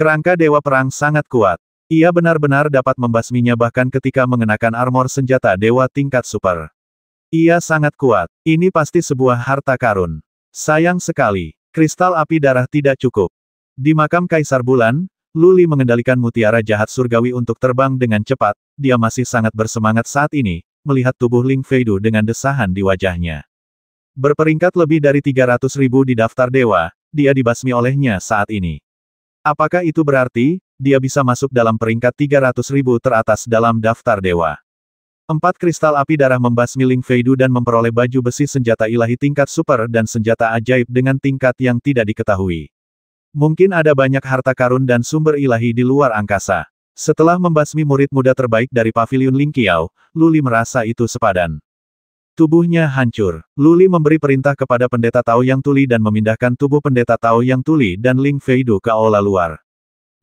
Kerangka Dewa Perang sangat kuat. Ia benar-benar dapat membasminya bahkan ketika mengenakan armor senjata dewa tingkat super. Ia sangat kuat. Ini pasti sebuah harta karun. Sayang sekali, kristal api darah tidak cukup. Di makam Kaisar Bulan, Luli mengendalikan mutiara jahat surgawi untuk terbang dengan cepat, dia masih sangat bersemangat saat ini, melihat tubuh Ling Feidu dengan desahan di wajahnya. Berperingkat lebih dari 300 ribu di daftar dewa, dia dibasmi olehnya saat ini. Apakah itu berarti, dia bisa masuk dalam peringkat 300 ribu teratas dalam daftar dewa? Empat kristal api darah membasmi Ling Feidu dan memperoleh baju besi senjata ilahi tingkat super dan senjata ajaib dengan tingkat yang tidak diketahui. Mungkin ada banyak harta karun dan sumber ilahi di luar angkasa. Setelah membasmi murid muda terbaik dari Paviliun Lingqiao, Luli merasa itu sepadan. Tubuhnya hancur. Luli memberi perintah kepada pendeta Tao Yang Tuli dan memindahkan tubuh pendeta Tao Yang Tuli dan Ling Feidu ke aula luar.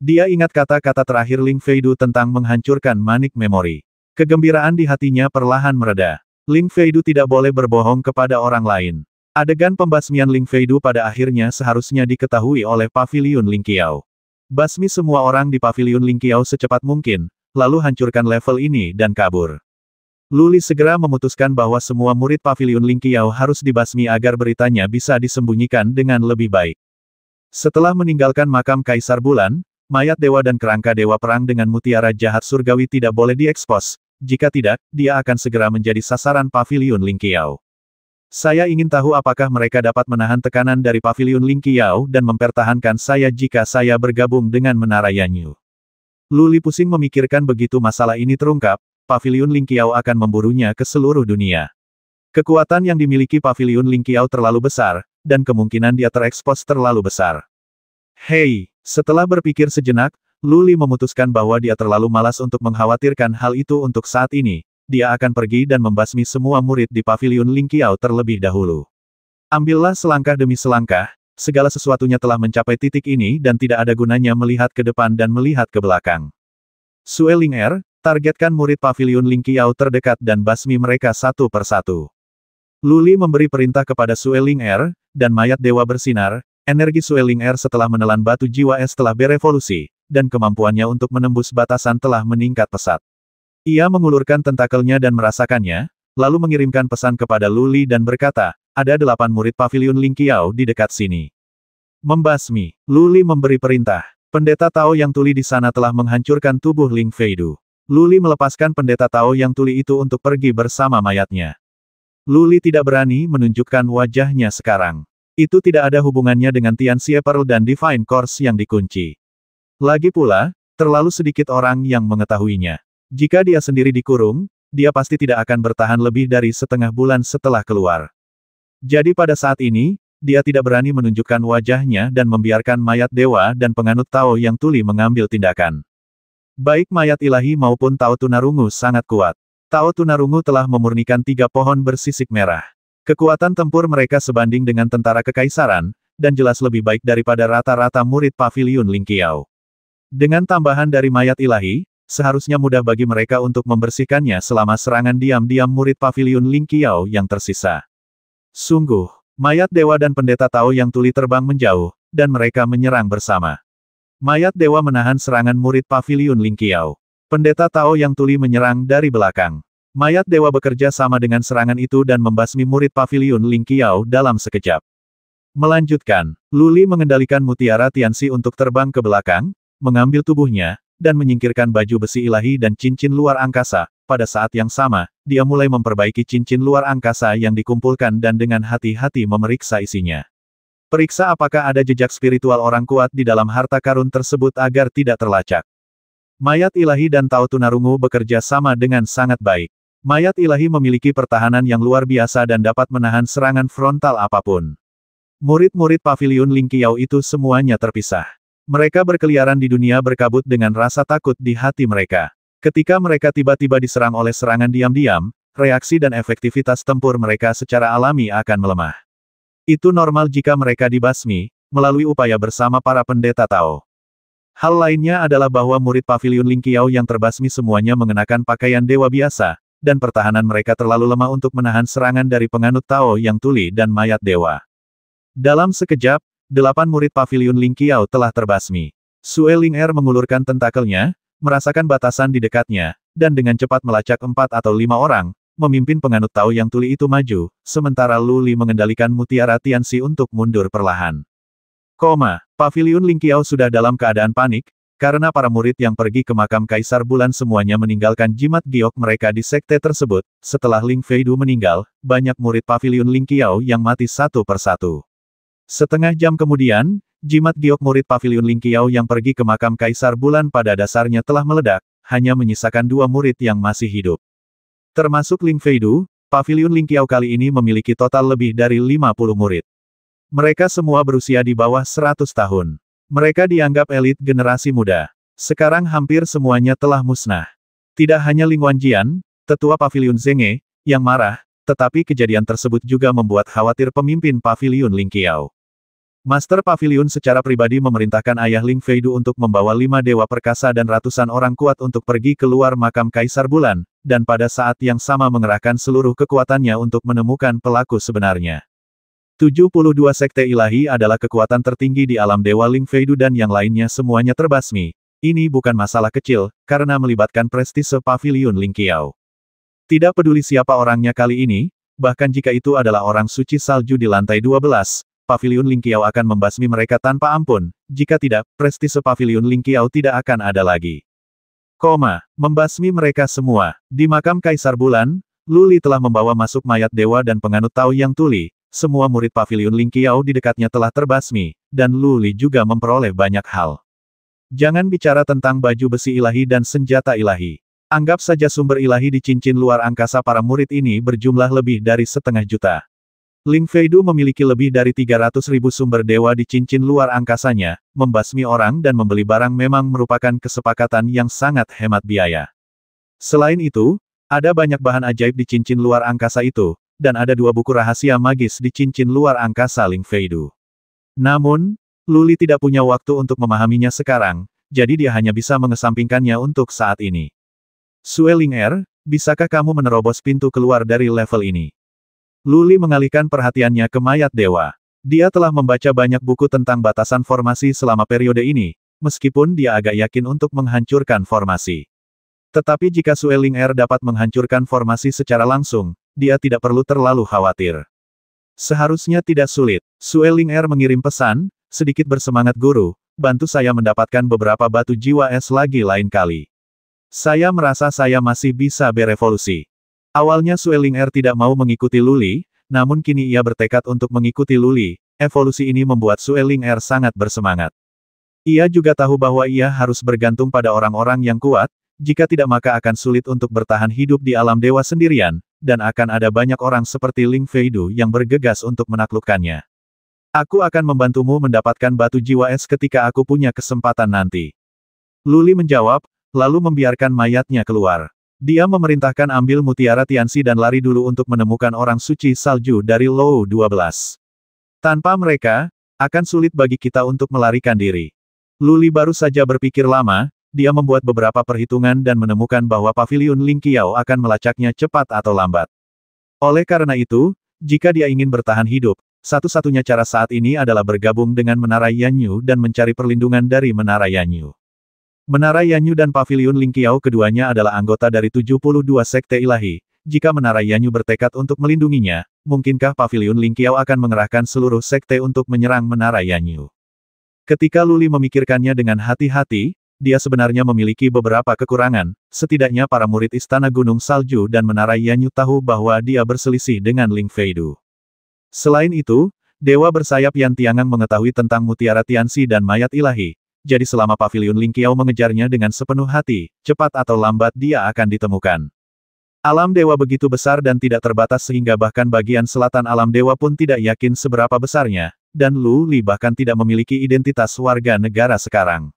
Dia ingat kata-kata terakhir Ling Feidu tentang menghancurkan manik memori. Kegembiraan di hatinya perlahan mereda. Ling Feidu tidak boleh berbohong kepada orang lain. Adegan pembasmian Ling Feidu pada akhirnya seharusnya diketahui oleh Paviliun Ling Qiao. Basmi semua orang di Paviliun Ling Qiao secepat mungkin, lalu hancurkan level ini dan kabur. Luli segera memutuskan bahwa semua murid pavilion Lingqiao harus dibasmi agar beritanya bisa disembunyikan dengan lebih baik. Setelah meninggalkan makam Kaisar Bulan, mayat dewa dan kerangka dewa perang dengan mutiara jahat surgawi tidak boleh diekspos, jika tidak, dia akan segera menjadi sasaran pavilion Lingqiao. Saya ingin tahu apakah mereka dapat menahan tekanan dari pavilion Lingqiao dan mempertahankan saya jika saya bergabung dengan Menara Yanyu. Luli pusing memikirkan begitu masalah ini terungkap, Pavilion Lingqiao akan memburunya ke seluruh dunia. Kekuatan yang dimiliki Pavilion Lingqiao terlalu besar, dan kemungkinan dia terekspos terlalu besar. Hei, setelah berpikir sejenak, Luli memutuskan bahwa dia terlalu malas untuk mengkhawatirkan hal itu untuk saat ini, dia akan pergi dan membasmi semua murid di Pavilion Lingqiao terlebih dahulu. Ambillah selangkah demi selangkah, segala sesuatunya telah mencapai titik ini dan tidak ada gunanya melihat ke depan dan melihat ke belakang. Sueling'er. Targetkan murid pavilion Lingqiao terdekat dan basmi mereka satu persatu. Luli memberi perintah kepada Sueling Air, er, dan mayat dewa bersinar, energi Sueling Air er setelah menelan batu jiwa es telah berevolusi, dan kemampuannya untuk menembus batasan telah meningkat pesat. Ia mengulurkan tentakelnya dan merasakannya, lalu mengirimkan pesan kepada Luli dan berkata, ada delapan murid pavilion Lingqiao di dekat sini. Membasmi, Luli memberi perintah. Pendeta Tao yang tuli di sana telah menghancurkan tubuh Ling Feidu. Luli melepaskan pendeta Tao yang tuli itu untuk pergi bersama mayatnya. Luli tidak berani menunjukkan wajahnya sekarang. Itu tidak ada hubungannya dengan Tian Xie Pearl dan Divine Course yang dikunci. Lagi pula, terlalu sedikit orang yang mengetahuinya. Jika dia sendiri dikurung, dia pasti tidak akan bertahan lebih dari setengah bulan setelah keluar. Jadi pada saat ini, dia tidak berani menunjukkan wajahnya dan membiarkan mayat dewa dan penganut Tao yang tuli mengambil tindakan. Baik mayat ilahi maupun Tao Tunarungu sangat kuat. Tao Tunarungu telah memurnikan tiga pohon bersisik merah. Kekuatan tempur mereka sebanding dengan tentara kekaisaran, dan jelas lebih baik daripada rata-rata murid pavilion Lingqiao. Dengan tambahan dari mayat ilahi, seharusnya mudah bagi mereka untuk membersihkannya selama serangan diam-diam murid pavilion Lingqiao yang tersisa. Sungguh, mayat dewa dan pendeta Tao yang tuli terbang menjauh, dan mereka menyerang bersama. Mayat dewa menahan serangan murid pavilion Lingqiao. Pendeta Tao yang tuli menyerang dari belakang. Mayat dewa bekerja sama dengan serangan itu dan membasmi murid pavilion Lingqiao dalam sekejap. Melanjutkan, Luli mengendalikan mutiara Tianxi untuk terbang ke belakang, mengambil tubuhnya, dan menyingkirkan baju besi ilahi dan cincin luar angkasa. Pada saat yang sama, dia mulai memperbaiki cincin luar angkasa yang dikumpulkan dan dengan hati-hati memeriksa isinya. Periksa apakah ada jejak spiritual orang kuat di dalam harta karun tersebut agar tidak terlacak. Mayat ilahi dan Tao Tunarungu bekerja sama dengan sangat baik. Mayat ilahi memiliki pertahanan yang luar biasa dan dapat menahan serangan frontal apapun. Murid-murid pavilion Lingkiau itu semuanya terpisah. Mereka berkeliaran di dunia berkabut dengan rasa takut di hati mereka. Ketika mereka tiba-tiba diserang oleh serangan diam-diam, reaksi dan efektivitas tempur mereka secara alami akan melemah. Itu normal jika mereka dibasmi, melalui upaya bersama para pendeta Tao. Hal lainnya adalah bahwa murid pavilion Lingqiao yang terbasmi semuanya mengenakan pakaian dewa biasa, dan pertahanan mereka terlalu lemah untuk menahan serangan dari penganut Tao yang tuli dan mayat dewa. Dalam sekejap, delapan murid pavilion Lingqiao telah terbasmi. Sue Ling Er mengulurkan tentakelnya, merasakan batasan di dekatnya, dan dengan cepat melacak empat atau lima orang, memimpin penganut Tao yang tuli itu maju, sementara Luli mengendalikan mutiara Tianxi untuk mundur perlahan. Koma, Paviliun Lingqiao sudah dalam keadaan panik, karena para murid yang pergi ke makam Kaisar Bulan semuanya meninggalkan jimat giok mereka di sekte tersebut, setelah Ling Feidu meninggal, banyak murid Paviliun Lingqiao yang mati satu persatu. Setengah jam kemudian, jimat giok murid Paviliun Lingqiao yang pergi ke makam Kaisar Bulan pada dasarnya telah meledak, hanya menyisakan dua murid yang masih hidup. Termasuk Ling Feidu, Paviliun Lingqiao kali ini memiliki total lebih dari 50 murid. Mereka semua berusia di bawah 100 tahun. Mereka dianggap elit generasi muda. Sekarang hampir semuanya telah musnah. Tidak hanya Ling Wanjian, tetua Paviliun Zenge, yang marah, tetapi kejadian tersebut juga membuat khawatir pemimpin Paviliun Lingqiao. Master Pavilion secara pribadi memerintahkan ayah Ling Feidu untuk membawa lima dewa perkasa dan ratusan orang kuat untuk pergi keluar makam Kaisar Bulan, dan pada saat yang sama mengerahkan seluruh kekuatannya untuk menemukan pelaku sebenarnya. 72 sekte ilahi adalah kekuatan tertinggi di alam dewa Ling Feidu dan yang lainnya semuanya terbasmi. Ini bukan masalah kecil, karena melibatkan prestise Pavilion Ling Qiao. Tidak peduli siapa orangnya kali ini, bahkan jika itu adalah orang suci salju di lantai 12, Paviliun Lingqiao akan membasmi mereka tanpa ampun, jika tidak, prestise Paviliun Lingqiao tidak akan ada lagi. Koma, membasmi mereka semua. Di makam Kaisar Bulan, Luli telah membawa masuk mayat dewa dan penganut Tao yang tuli, semua murid Paviliun Lingqiao di dekatnya telah terbasmi, dan Luli juga memperoleh banyak hal. Jangan bicara tentang baju besi ilahi dan senjata ilahi. Anggap saja sumber ilahi di cincin luar angkasa para murid ini berjumlah lebih dari setengah juta. Ling Feidu memiliki lebih dari 300 ribu sumber dewa di cincin luar angkasanya, membasmi orang dan membeli barang memang merupakan kesepakatan yang sangat hemat biaya. Selain itu, ada banyak bahan ajaib di cincin luar angkasa itu, dan ada dua buku rahasia magis di cincin luar angkasa Ling Feidu. Namun, Luli tidak punya waktu untuk memahaminya sekarang, jadi dia hanya bisa mengesampingkannya untuk saat ini. Sueling Er, bisakah kamu menerobos pintu keluar dari level ini? Luli mengalihkan perhatiannya ke mayat dewa. Dia telah membaca banyak buku tentang batasan formasi selama periode ini, meskipun dia agak yakin untuk menghancurkan formasi. Tetapi jika Sueling Air er dapat menghancurkan formasi secara langsung, dia tidak perlu terlalu khawatir. Seharusnya tidak sulit. Sueling Air er mengirim pesan, sedikit bersemangat guru, bantu saya mendapatkan beberapa batu jiwa es lagi lain kali. Saya merasa saya masih bisa berevolusi. Awalnya Sueling Er tidak mau mengikuti Luli, namun kini ia bertekad untuk mengikuti Luli, evolusi ini membuat Sueling Er sangat bersemangat. Ia juga tahu bahwa ia harus bergantung pada orang-orang yang kuat, jika tidak maka akan sulit untuk bertahan hidup di alam dewa sendirian, dan akan ada banyak orang seperti Ling Feidu yang bergegas untuk menaklukkannya. Aku akan membantumu mendapatkan batu jiwa es ketika aku punya kesempatan nanti. Luli menjawab, lalu membiarkan mayatnya keluar. Dia memerintahkan ambil mutiara Tiansi dan lari dulu untuk menemukan orang suci salju dari Lou 12. Tanpa mereka, akan sulit bagi kita untuk melarikan diri. Luli baru saja berpikir lama, dia membuat beberapa perhitungan dan menemukan bahwa pavilion Ling Qiao akan melacaknya cepat atau lambat. Oleh karena itu, jika dia ingin bertahan hidup, satu-satunya cara saat ini adalah bergabung dengan Menara Yanyu dan mencari perlindungan dari Menara Yanyu. Menara Yanyu dan Paviliun Lingqiao keduanya adalah anggota dari 72 Sekte Ilahi. Jika Menara Yanyu bertekad untuk melindunginya, mungkinkah Paviliun Lingqiao akan mengerahkan seluruh sekte untuk menyerang Menara Yanyu? Ketika Luli memikirkannya dengan hati-hati, dia sebenarnya memiliki beberapa kekurangan, setidaknya para murid Istana Gunung Salju dan Menara Yanyu tahu bahwa dia berselisih dengan Ling Feidu. Selain itu, Dewa bersayap Yan Tiangang mengetahui tentang mutiara Tianxi dan mayat ilahi, jadi selama pavilion Lingqiao mengejarnya dengan sepenuh hati, cepat atau lambat dia akan ditemukan. Alam dewa begitu besar dan tidak terbatas sehingga bahkan bagian selatan alam dewa pun tidak yakin seberapa besarnya, dan Lu Li bahkan tidak memiliki identitas warga negara sekarang.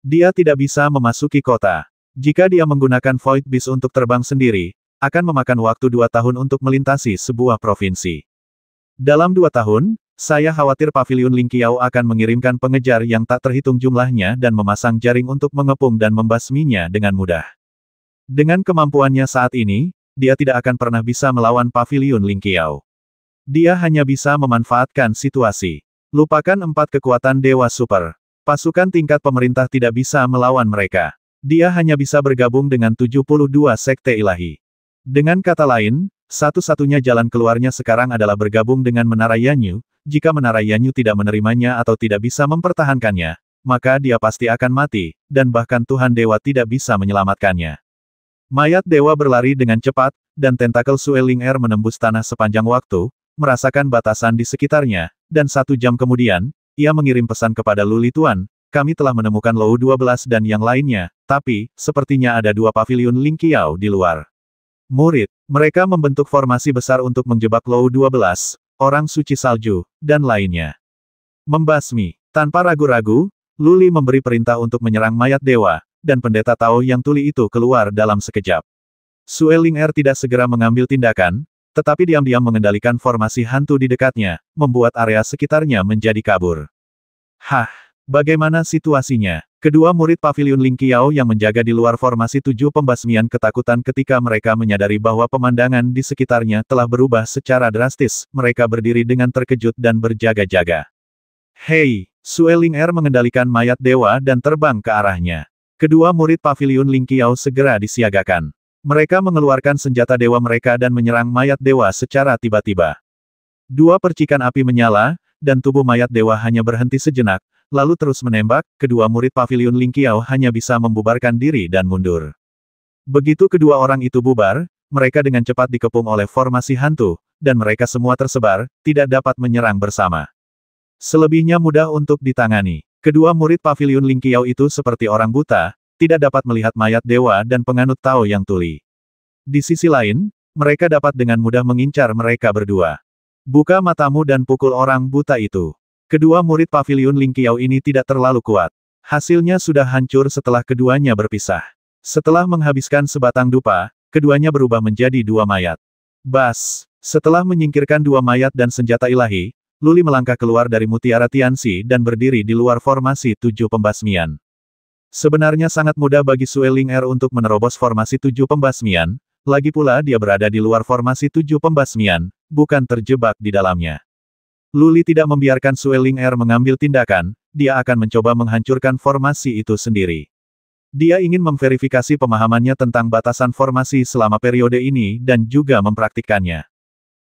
Dia tidak bisa memasuki kota. Jika dia menggunakan Void Beast untuk terbang sendiri, akan memakan waktu dua tahun untuk melintasi sebuah provinsi. Dalam dua tahun, saya khawatir Paviliun Lingqiao akan mengirimkan pengejar yang tak terhitung jumlahnya dan memasang jaring untuk mengepung dan membasminya dengan mudah. Dengan kemampuannya saat ini, dia tidak akan pernah bisa melawan Paviliun Lingqiao. Dia hanya bisa memanfaatkan situasi. Lupakan empat kekuatan Dewa Super. Pasukan tingkat pemerintah tidak bisa melawan mereka. Dia hanya bisa bergabung dengan 72 sekte ilahi. Dengan kata lain, satu-satunya jalan keluarnya sekarang adalah bergabung dengan Menara Yanyu, jika menara Yanyu tidak menerimanya atau tidak bisa mempertahankannya, maka dia pasti akan mati, dan bahkan Tuhan Dewa tidak bisa menyelamatkannya. Mayat Dewa berlari dengan cepat, dan tentakel Sueling Air menembus tanah sepanjang waktu, merasakan batasan di sekitarnya, dan satu jam kemudian, ia mengirim pesan kepada Luli Tuan, kami telah menemukan Lou 12 dan yang lainnya, tapi, sepertinya ada dua pavilion Ling Qiao di luar. Murid, mereka membentuk formasi besar untuk menjebak Lou 12, orang suci salju, dan lainnya. Membasmi. Tanpa ragu-ragu, Luli memberi perintah untuk menyerang mayat dewa, dan pendeta Tao yang tuli itu keluar dalam sekejap. Sueling Er tidak segera mengambil tindakan, tetapi diam-diam mengendalikan formasi hantu di dekatnya, membuat area sekitarnya menjadi kabur. Hah! Bagaimana situasinya? Kedua murid pavilion Ling Qiao yang menjaga di luar formasi tujuh pembasmian ketakutan ketika mereka menyadari bahwa pemandangan di sekitarnya telah berubah secara drastis, mereka berdiri dengan terkejut dan berjaga-jaga. Hei, Ling Er mengendalikan mayat dewa dan terbang ke arahnya. Kedua murid pavilion Ling Qiao segera disiagakan. Mereka mengeluarkan senjata dewa mereka dan menyerang mayat dewa secara tiba-tiba. Dua percikan api menyala, dan tubuh mayat dewa hanya berhenti sejenak, lalu terus menembak, kedua murid pavilion Lingqiao hanya bisa membubarkan diri dan mundur. Begitu kedua orang itu bubar, mereka dengan cepat dikepung oleh formasi hantu, dan mereka semua tersebar, tidak dapat menyerang bersama. Selebihnya mudah untuk ditangani. Kedua murid pavilion Lingqiao itu seperti orang buta, tidak dapat melihat mayat dewa dan penganut Tao yang tuli. Di sisi lain, mereka dapat dengan mudah mengincar mereka berdua. Buka matamu dan pukul orang buta itu. Kedua murid pavilion Lingqiao ini tidak terlalu kuat. Hasilnya sudah hancur setelah keduanya berpisah. Setelah menghabiskan sebatang dupa, keduanya berubah menjadi dua mayat. Bas, setelah menyingkirkan dua mayat dan senjata ilahi, Luli melangkah keluar dari mutiara Tianxi dan berdiri di luar formasi tujuh pembasmian. Sebenarnya sangat mudah bagi Sueling Er untuk menerobos formasi tujuh pembasmian, lagi pula dia berada di luar formasi tujuh pembasmian, bukan terjebak di dalamnya. Luli tidak membiarkan Sueling Air er mengambil tindakan, dia akan mencoba menghancurkan formasi itu sendiri. Dia ingin memverifikasi pemahamannya tentang batasan formasi selama periode ini dan juga mempraktikkannya.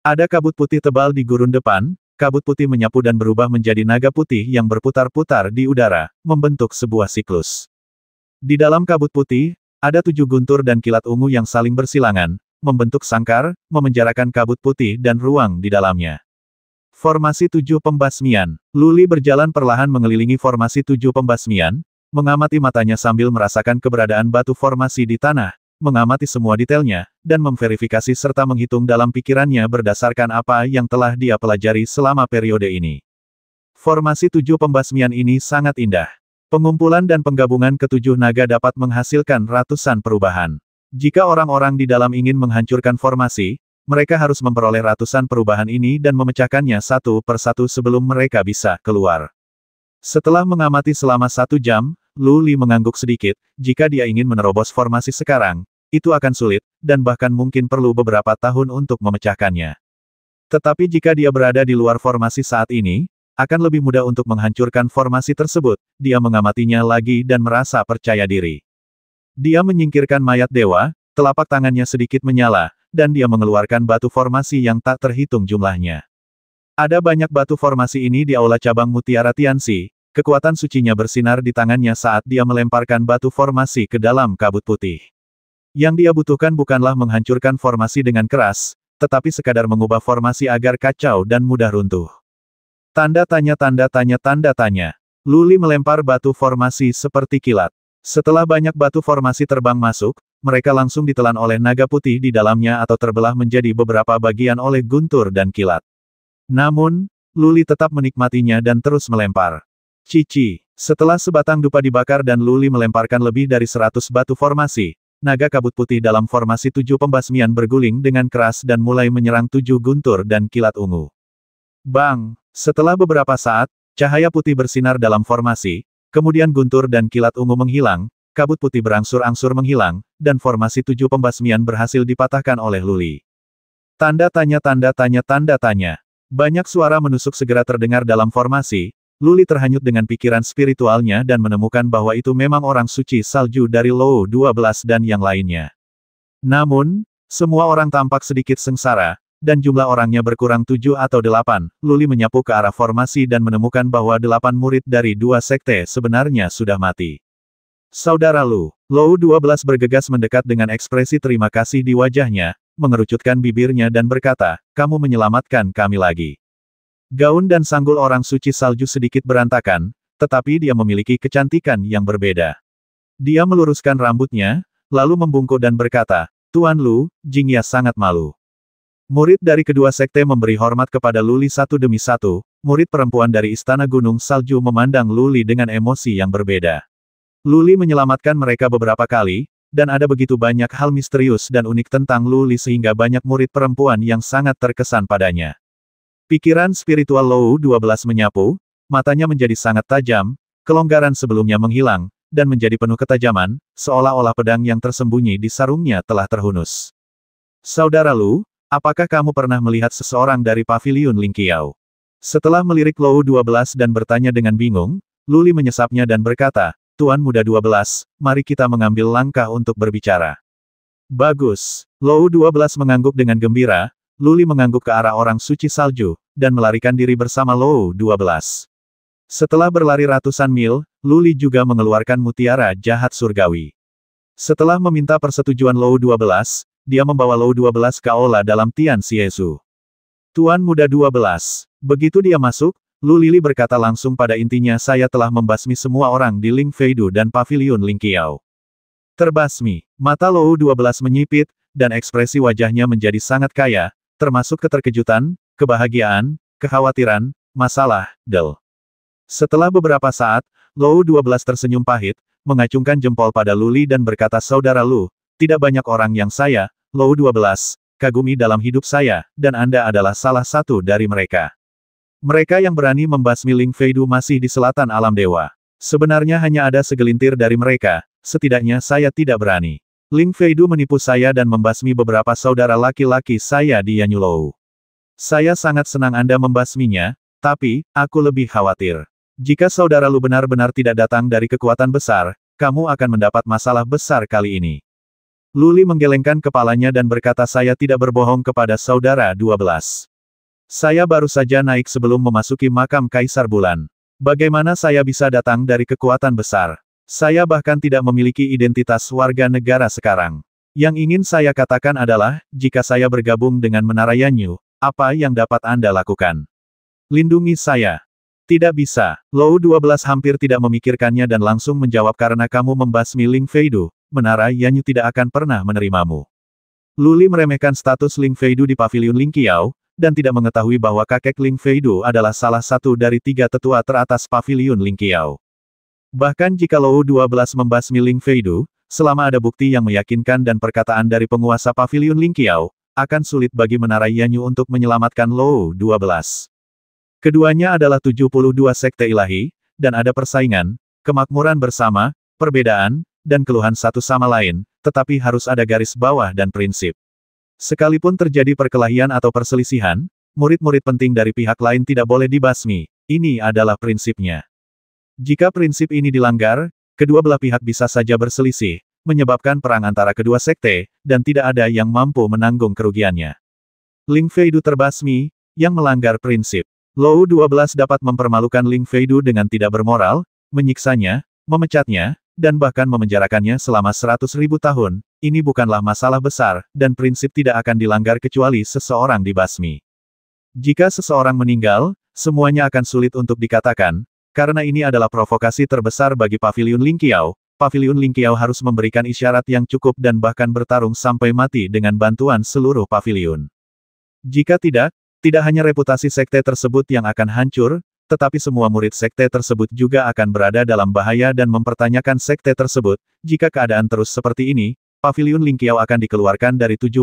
Ada kabut putih tebal di gurun depan, kabut putih menyapu dan berubah menjadi naga putih yang berputar-putar di udara, membentuk sebuah siklus. Di dalam kabut putih, ada tujuh guntur dan kilat ungu yang saling bersilangan, membentuk sangkar, memenjarakan kabut putih dan ruang di dalamnya. Formasi tujuh pembasmian. Luli berjalan perlahan mengelilingi formasi tujuh pembasmian, mengamati matanya sambil merasakan keberadaan batu formasi di tanah, mengamati semua detailnya, dan memverifikasi serta menghitung dalam pikirannya berdasarkan apa yang telah dia pelajari selama periode ini. Formasi tujuh pembasmian ini sangat indah. Pengumpulan dan penggabungan ketujuh naga dapat menghasilkan ratusan perubahan. Jika orang-orang di dalam ingin menghancurkan formasi, mereka harus memperoleh ratusan perubahan ini dan memecahkannya satu per satu sebelum mereka bisa keluar. Setelah mengamati selama satu jam, Luli mengangguk sedikit, jika dia ingin menerobos formasi sekarang, itu akan sulit, dan bahkan mungkin perlu beberapa tahun untuk memecahkannya. Tetapi jika dia berada di luar formasi saat ini, akan lebih mudah untuk menghancurkan formasi tersebut, dia mengamatinya lagi dan merasa percaya diri. Dia menyingkirkan mayat dewa, telapak tangannya sedikit menyala, dan dia mengeluarkan batu formasi yang tak terhitung jumlahnya. Ada banyak batu formasi ini di aula cabang Mutiara Tiansi, kekuatan sucinya bersinar di tangannya saat dia melemparkan batu formasi ke dalam kabut putih. Yang dia butuhkan bukanlah menghancurkan formasi dengan keras, tetapi sekadar mengubah formasi agar kacau dan mudah runtuh. Tanda tanya tanda tanya tanda tanya. Luli melempar batu formasi seperti kilat. Setelah banyak batu formasi terbang masuk, mereka langsung ditelan oleh naga putih di dalamnya atau terbelah menjadi beberapa bagian oleh guntur dan kilat. Namun, Luli tetap menikmatinya dan terus melempar. Cici, setelah sebatang dupa dibakar dan Luli melemparkan lebih dari seratus batu formasi, naga kabut putih dalam formasi tujuh pembasmian berguling dengan keras dan mulai menyerang tujuh guntur dan kilat ungu. Bang! Setelah beberapa saat, cahaya putih bersinar dalam formasi, kemudian guntur dan kilat ungu menghilang, kabut putih berangsur-angsur menghilang, dan formasi tujuh pembasmian berhasil dipatahkan oleh Luli. Tanda tanya tanda tanya tanda tanya. Banyak suara menusuk segera terdengar dalam formasi, Luli terhanyut dengan pikiran spiritualnya dan menemukan bahwa itu memang orang suci salju dari Lou 12 dan yang lainnya. Namun, semua orang tampak sedikit sengsara, dan jumlah orangnya berkurang tujuh atau delapan, Luli menyapu ke arah formasi dan menemukan bahwa delapan murid dari dua sekte sebenarnya sudah mati. Saudara Lu, Lou 12 bergegas mendekat dengan ekspresi terima kasih di wajahnya, mengerucutkan bibirnya dan berkata, kamu menyelamatkan kami lagi. Gaun dan sanggul orang suci salju sedikit berantakan, tetapi dia memiliki kecantikan yang berbeda. Dia meluruskan rambutnya, lalu membungkuk dan berkata, Tuan Lu, Jingya sangat malu. Murid dari kedua sekte memberi hormat kepada Luli satu demi satu, murid perempuan dari Istana Gunung Salju memandang Luli dengan emosi yang berbeda. Luli menyelamatkan mereka beberapa kali, dan ada begitu banyak hal misterius dan unik tentang Luli sehingga banyak murid perempuan yang sangat terkesan padanya. Pikiran spiritual Lou 12 menyapu, matanya menjadi sangat tajam, kelonggaran sebelumnya menghilang, dan menjadi penuh ketajaman, seolah-olah pedang yang tersembunyi di sarungnya telah terhunus. Saudara Lu, apakah kamu pernah melihat seseorang dari pavilion Lingqiao? Setelah melirik Lou 12 dan bertanya dengan bingung, Luli menyesapnya dan berkata, Tuan Muda 12, mari kita mengambil langkah untuk berbicara. Bagus. Lou 12 mengangguk dengan gembira, Luli mengangguk ke arah orang suci salju, dan melarikan diri bersama Lou 12. Setelah berlari ratusan mil, Luli juga mengeluarkan mutiara jahat surgawi. Setelah meminta persetujuan Lou 12, dia membawa Lou 12 ke Aula dalam Tian Siesu. Tuan Muda 12. Begitu dia masuk, Lu Lili berkata langsung pada intinya saya telah membasmi semua orang di Ling Feidu dan Paviliun Ling Qiao. Terbasmi, mata Lou 12 menyipit, dan ekspresi wajahnya menjadi sangat kaya, termasuk keterkejutan, kebahagiaan, kekhawatiran, masalah, del. Setelah beberapa saat, Lou 12 tersenyum pahit, mengacungkan jempol pada Luli dan berkata saudara Lu, tidak banyak orang yang saya, Lou 12, kagumi dalam hidup saya, dan Anda adalah salah satu dari mereka. Mereka yang berani membasmi Ling Feidu masih di selatan alam dewa. Sebenarnya hanya ada segelintir dari mereka, setidaknya saya tidak berani. Ling Feidu menipu saya dan membasmi beberapa saudara laki-laki saya di Yanyulou. Saya sangat senang Anda membasminya, tapi, aku lebih khawatir. Jika saudara Lu benar-benar tidak datang dari kekuatan besar, kamu akan mendapat masalah besar kali ini. Luli menggelengkan kepalanya dan berkata saya tidak berbohong kepada saudara 12. Saya baru saja naik sebelum memasuki makam Kaisar Bulan. Bagaimana saya bisa datang dari kekuatan besar? Saya bahkan tidak memiliki identitas warga negara sekarang. Yang ingin saya katakan adalah, jika saya bergabung dengan Menara Yanyu, apa yang dapat Anda lakukan? Lindungi saya. Tidak bisa. Lou 12 hampir tidak memikirkannya dan langsung menjawab karena kamu membasmi Ling Feidu, Menara Yanyu tidak akan pernah menerimamu. Luli meremehkan status Ling Feidu di Paviliun Ling Qiao, dan tidak mengetahui bahwa kakek Ling Feidu adalah salah satu dari tiga tetua teratas pavilion Ling Qiao. Bahkan jika Lou 12 membasmi Ling Feidu, selama ada bukti yang meyakinkan dan perkataan dari penguasa pavilion Ling Qiao, akan sulit bagi menara Yanyu untuk menyelamatkan Lou 12. Keduanya adalah 72 sekte ilahi, dan ada persaingan, kemakmuran bersama, perbedaan, dan keluhan satu sama lain, tetapi harus ada garis bawah dan prinsip. Sekalipun terjadi perkelahian atau perselisihan, murid-murid penting dari pihak lain tidak boleh dibasmi, ini adalah prinsipnya. Jika prinsip ini dilanggar, kedua belah pihak bisa saja berselisih, menyebabkan perang antara kedua sekte, dan tidak ada yang mampu menanggung kerugiannya. Ling Feidu terbasmi, yang melanggar prinsip. Lou 12 dapat mempermalukan Ling Feidu dengan tidak bermoral, menyiksanya, memecatnya, dan bahkan memenjarakannya selama seratus ribu tahun, ini bukanlah masalah besar, dan prinsip tidak akan dilanggar kecuali seseorang dibasmi. Jika seseorang meninggal, semuanya akan sulit untuk dikatakan, karena ini adalah provokasi terbesar bagi Paviliun Lingqiao, Paviliun Lingqiao harus memberikan isyarat yang cukup dan bahkan bertarung sampai mati dengan bantuan seluruh paviliun. Jika tidak, tidak hanya reputasi sekte tersebut yang akan hancur, tetapi semua murid sekte tersebut juga akan berada dalam bahaya dan mempertanyakan sekte tersebut. Jika keadaan terus seperti ini, Pavilion Lingqiao akan dikeluarkan dari 72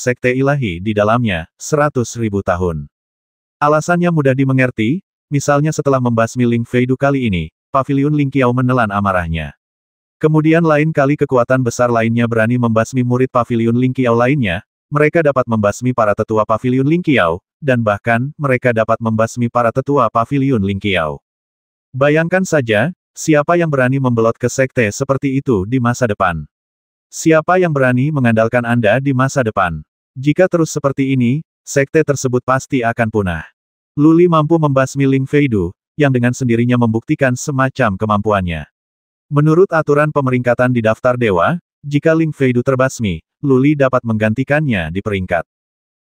sekte ilahi di dalamnya, 100 ribu tahun. Alasannya mudah dimengerti, misalnya setelah membasmi Ling Feidu kali ini, Pavilion Lingqiao menelan amarahnya. Kemudian lain kali kekuatan besar lainnya berani membasmi murid Pavilion Lingqiao lainnya, mereka dapat membasmi para tetua Pavilion Lingqiao, dan bahkan, mereka dapat membasmi para tetua Pavilion Lingqiao. Bayangkan saja, siapa yang berani membelot ke sekte seperti itu di masa depan. Siapa yang berani mengandalkan Anda di masa depan? Jika terus seperti ini, sekte tersebut pasti akan punah. Luli mampu membasmi Ling Feidu, yang dengan sendirinya membuktikan semacam kemampuannya. Menurut aturan pemeringkatan di daftar dewa, jika Ling Feidu terbasmi, Luli dapat menggantikannya di peringkat.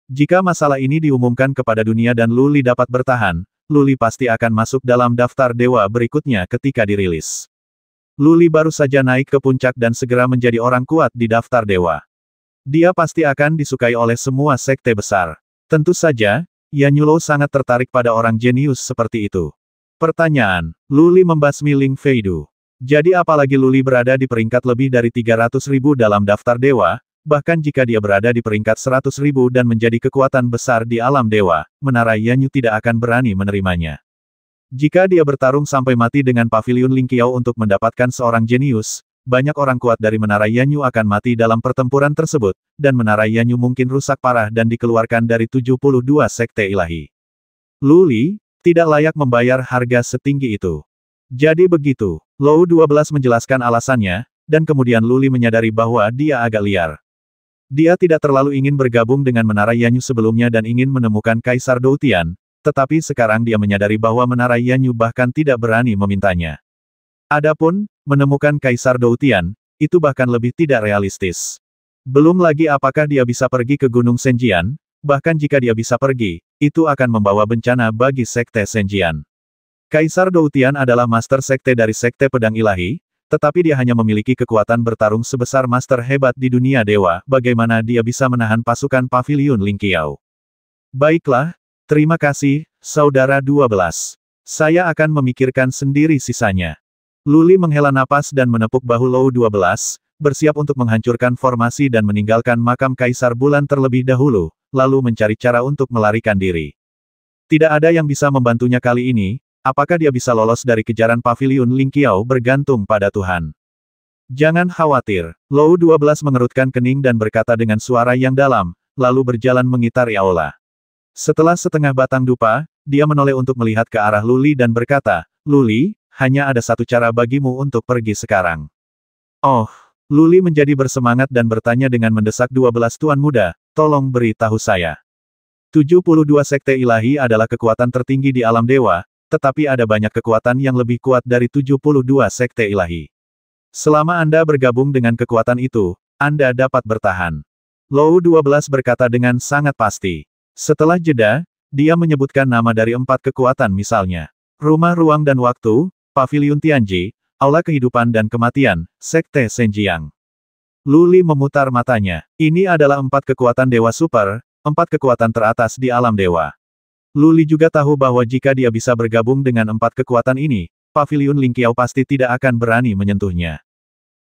Jika masalah ini diumumkan kepada dunia dan Luli dapat bertahan, Luli pasti akan masuk dalam daftar dewa berikutnya ketika dirilis. Luli baru saja naik ke puncak dan segera menjadi orang kuat di daftar dewa. Dia pasti akan disukai oleh semua sekte besar. Tentu saja, Yanyulo sangat tertarik pada orang jenius seperti itu. Pertanyaan, Luli membasmi Ling Feidu. Jadi apalagi Luli berada di peringkat lebih dari 300 ribu dalam daftar dewa, bahkan jika dia berada di peringkat 100 ribu dan menjadi kekuatan besar di alam dewa, menara Yanyu tidak akan berani menerimanya. Jika dia bertarung sampai mati dengan pavilion Lingqiao untuk mendapatkan seorang jenius, banyak orang kuat dari Menara Yanyu akan mati dalam pertempuran tersebut, dan Menara Yanyu mungkin rusak parah dan dikeluarkan dari 72 sekte ilahi. Luli, tidak layak membayar harga setinggi itu. Jadi begitu, Lou 12 menjelaskan alasannya, dan kemudian Luli menyadari bahwa dia agak liar. Dia tidak terlalu ingin bergabung dengan Menara Yanyu sebelumnya dan ingin menemukan Kaisar Doutian, tetapi sekarang dia menyadari bahwa menara Yanyu bahkan tidak berani memintanya. Adapun, menemukan Kaisar Doutian, itu bahkan lebih tidak realistis. Belum lagi apakah dia bisa pergi ke Gunung Senjian, bahkan jika dia bisa pergi, itu akan membawa bencana bagi Sekte Senjian. Kaisar Doutian adalah master sekte dari Sekte Pedang Ilahi, tetapi dia hanya memiliki kekuatan bertarung sebesar master hebat di dunia dewa, bagaimana dia bisa menahan pasukan Paviliun Lingqiao. Baiklah, Terima kasih, Saudara 12. Saya akan memikirkan sendiri sisanya. Luli menghela napas dan menepuk bahu Lou 12, bersiap untuk menghancurkan formasi dan meninggalkan makam Kaisar Bulan terlebih dahulu, lalu mencari cara untuk melarikan diri. Tidak ada yang bisa membantunya kali ini, apakah dia bisa lolos dari kejaran pavilion Lingqiao bergantung pada Tuhan. Jangan khawatir, Lou 12 mengerutkan kening dan berkata dengan suara yang dalam, lalu berjalan mengitari aula. Setelah setengah batang dupa, dia menoleh untuk melihat ke arah Luli dan berkata, Luli, hanya ada satu cara bagimu untuk pergi sekarang. Oh, Luli menjadi bersemangat dan bertanya dengan mendesak dua belas tuan muda, tolong beri tahu saya. 72 sekte ilahi adalah kekuatan tertinggi di alam dewa, tetapi ada banyak kekuatan yang lebih kuat dari 72 sekte ilahi. Selama Anda bergabung dengan kekuatan itu, Anda dapat bertahan. Lou 12 berkata dengan sangat pasti. Setelah jeda, dia menyebutkan nama dari empat kekuatan misalnya. Rumah Ruang dan Waktu, Pavilion Tianji, Aula Kehidupan dan Kematian, Sekte Senjiang. Luli memutar matanya. Ini adalah empat kekuatan Dewa Super, empat kekuatan teratas di alam Dewa. Luli juga tahu bahwa jika dia bisa bergabung dengan empat kekuatan ini, Pavilion Lingqiao pasti tidak akan berani menyentuhnya.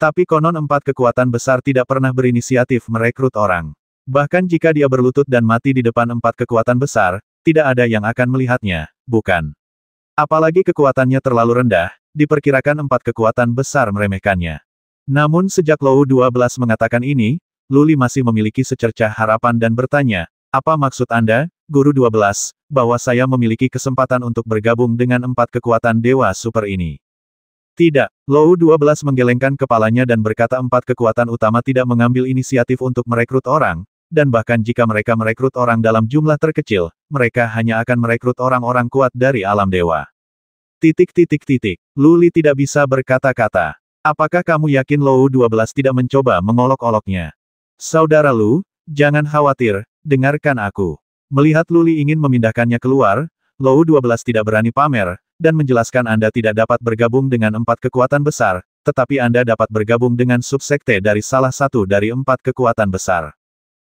Tapi konon empat kekuatan besar tidak pernah berinisiatif merekrut orang. Bahkan jika dia berlutut dan mati di depan empat kekuatan besar, tidak ada yang akan melihatnya, bukan? Apalagi kekuatannya terlalu rendah, diperkirakan empat kekuatan besar meremehkannya. Namun sejak Lou 12 mengatakan ini, Luli masih memiliki secercah harapan dan bertanya, apa maksud Anda, Guru 12, bahwa saya memiliki kesempatan untuk bergabung dengan empat kekuatan Dewa Super ini? Tidak, Lou 12 menggelengkan kepalanya dan berkata empat kekuatan utama tidak mengambil inisiatif untuk merekrut orang, dan bahkan jika mereka merekrut orang dalam jumlah terkecil, mereka hanya akan merekrut orang-orang kuat dari alam dewa. Titik titik titik. Luli tidak bisa berkata-kata. Apakah kamu yakin Lou 12 tidak mencoba mengolok-oloknya? Saudara Lu, jangan khawatir, dengarkan aku. Melihat Luli ingin memindahkannya keluar, Lou 12 tidak berani pamer, dan menjelaskan Anda tidak dapat bergabung dengan empat kekuatan besar, tetapi Anda dapat bergabung dengan subsekte dari salah satu dari empat kekuatan besar.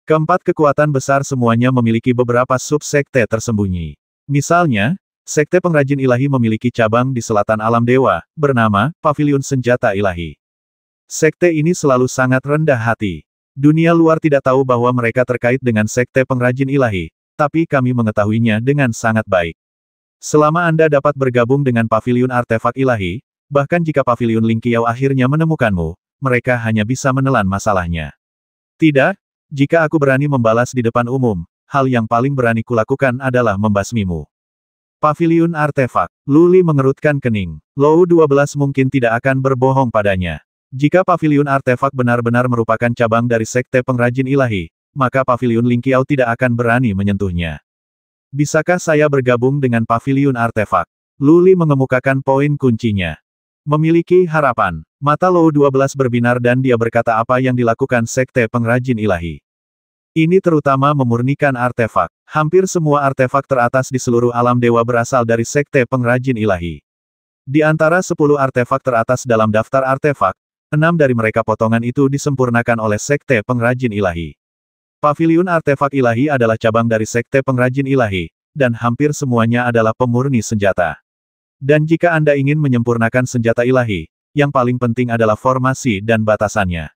Keempat kekuatan besar semuanya memiliki beberapa subsekte tersembunyi. Misalnya, sekte pengrajin ilahi memiliki cabang di selatan alam dewa, bernama Paviliun Senjata Ilahi. Sekte ini selalu sangat rendah hati. Dunia luar tidak tahu bahwa mereka terkait dengan sekte pengrajin ilahi, tapi kami mengetahuinya dengan sangat baik. Selama Anda dapat bergabung dengan Paviliun Artefak Ilahi, bahkan jika Paviliun Lingkiau akhirnya menemukanmu, mereka hanya bisa menelan masalahnya. Tidak, jika aku berani membalas di depan umum, hal yang paling berani kulakukan adalah membasmimu. Pavilion Artefak, Luli mengerutkan kening. Lou 12 mungkin tidak akan berbohong padanya. Jika Pavilion artefak benar-benar merupakan cabang dari sekte pengrajin ilahi, maka Pavilion Lingkiau tidak akan berani menyentuhnya. Bisakah saya bergabung dengan Pavilion artefak? Luli mengemukakan poin kuncinya. Memiliki harapan. Mata Lou 12 berbinar dan dia berkata apa yang dilakukan Sekte Pengrajin Ilahi. Ini terutama memurnikan artefak. Hampir semua artefak teratas di seluruh alam dewa berasal dari Sekte Pengrajin Ilahi. Di antara 10 artefak teratas dalam daftar artefak, enam dari mereka potongan itu disempurnakan oleh Sekte Pengrajin Ilahi. Paviliun Artefak Ilahi adalah cabang dari Sekte Pengrajin Ilahi, dan hampir semuanya adalah pemurni senjata. Dan jika Anda ingin menyempurnakan senjata ilahi, yang paling penting adalah formasi dan batasannya.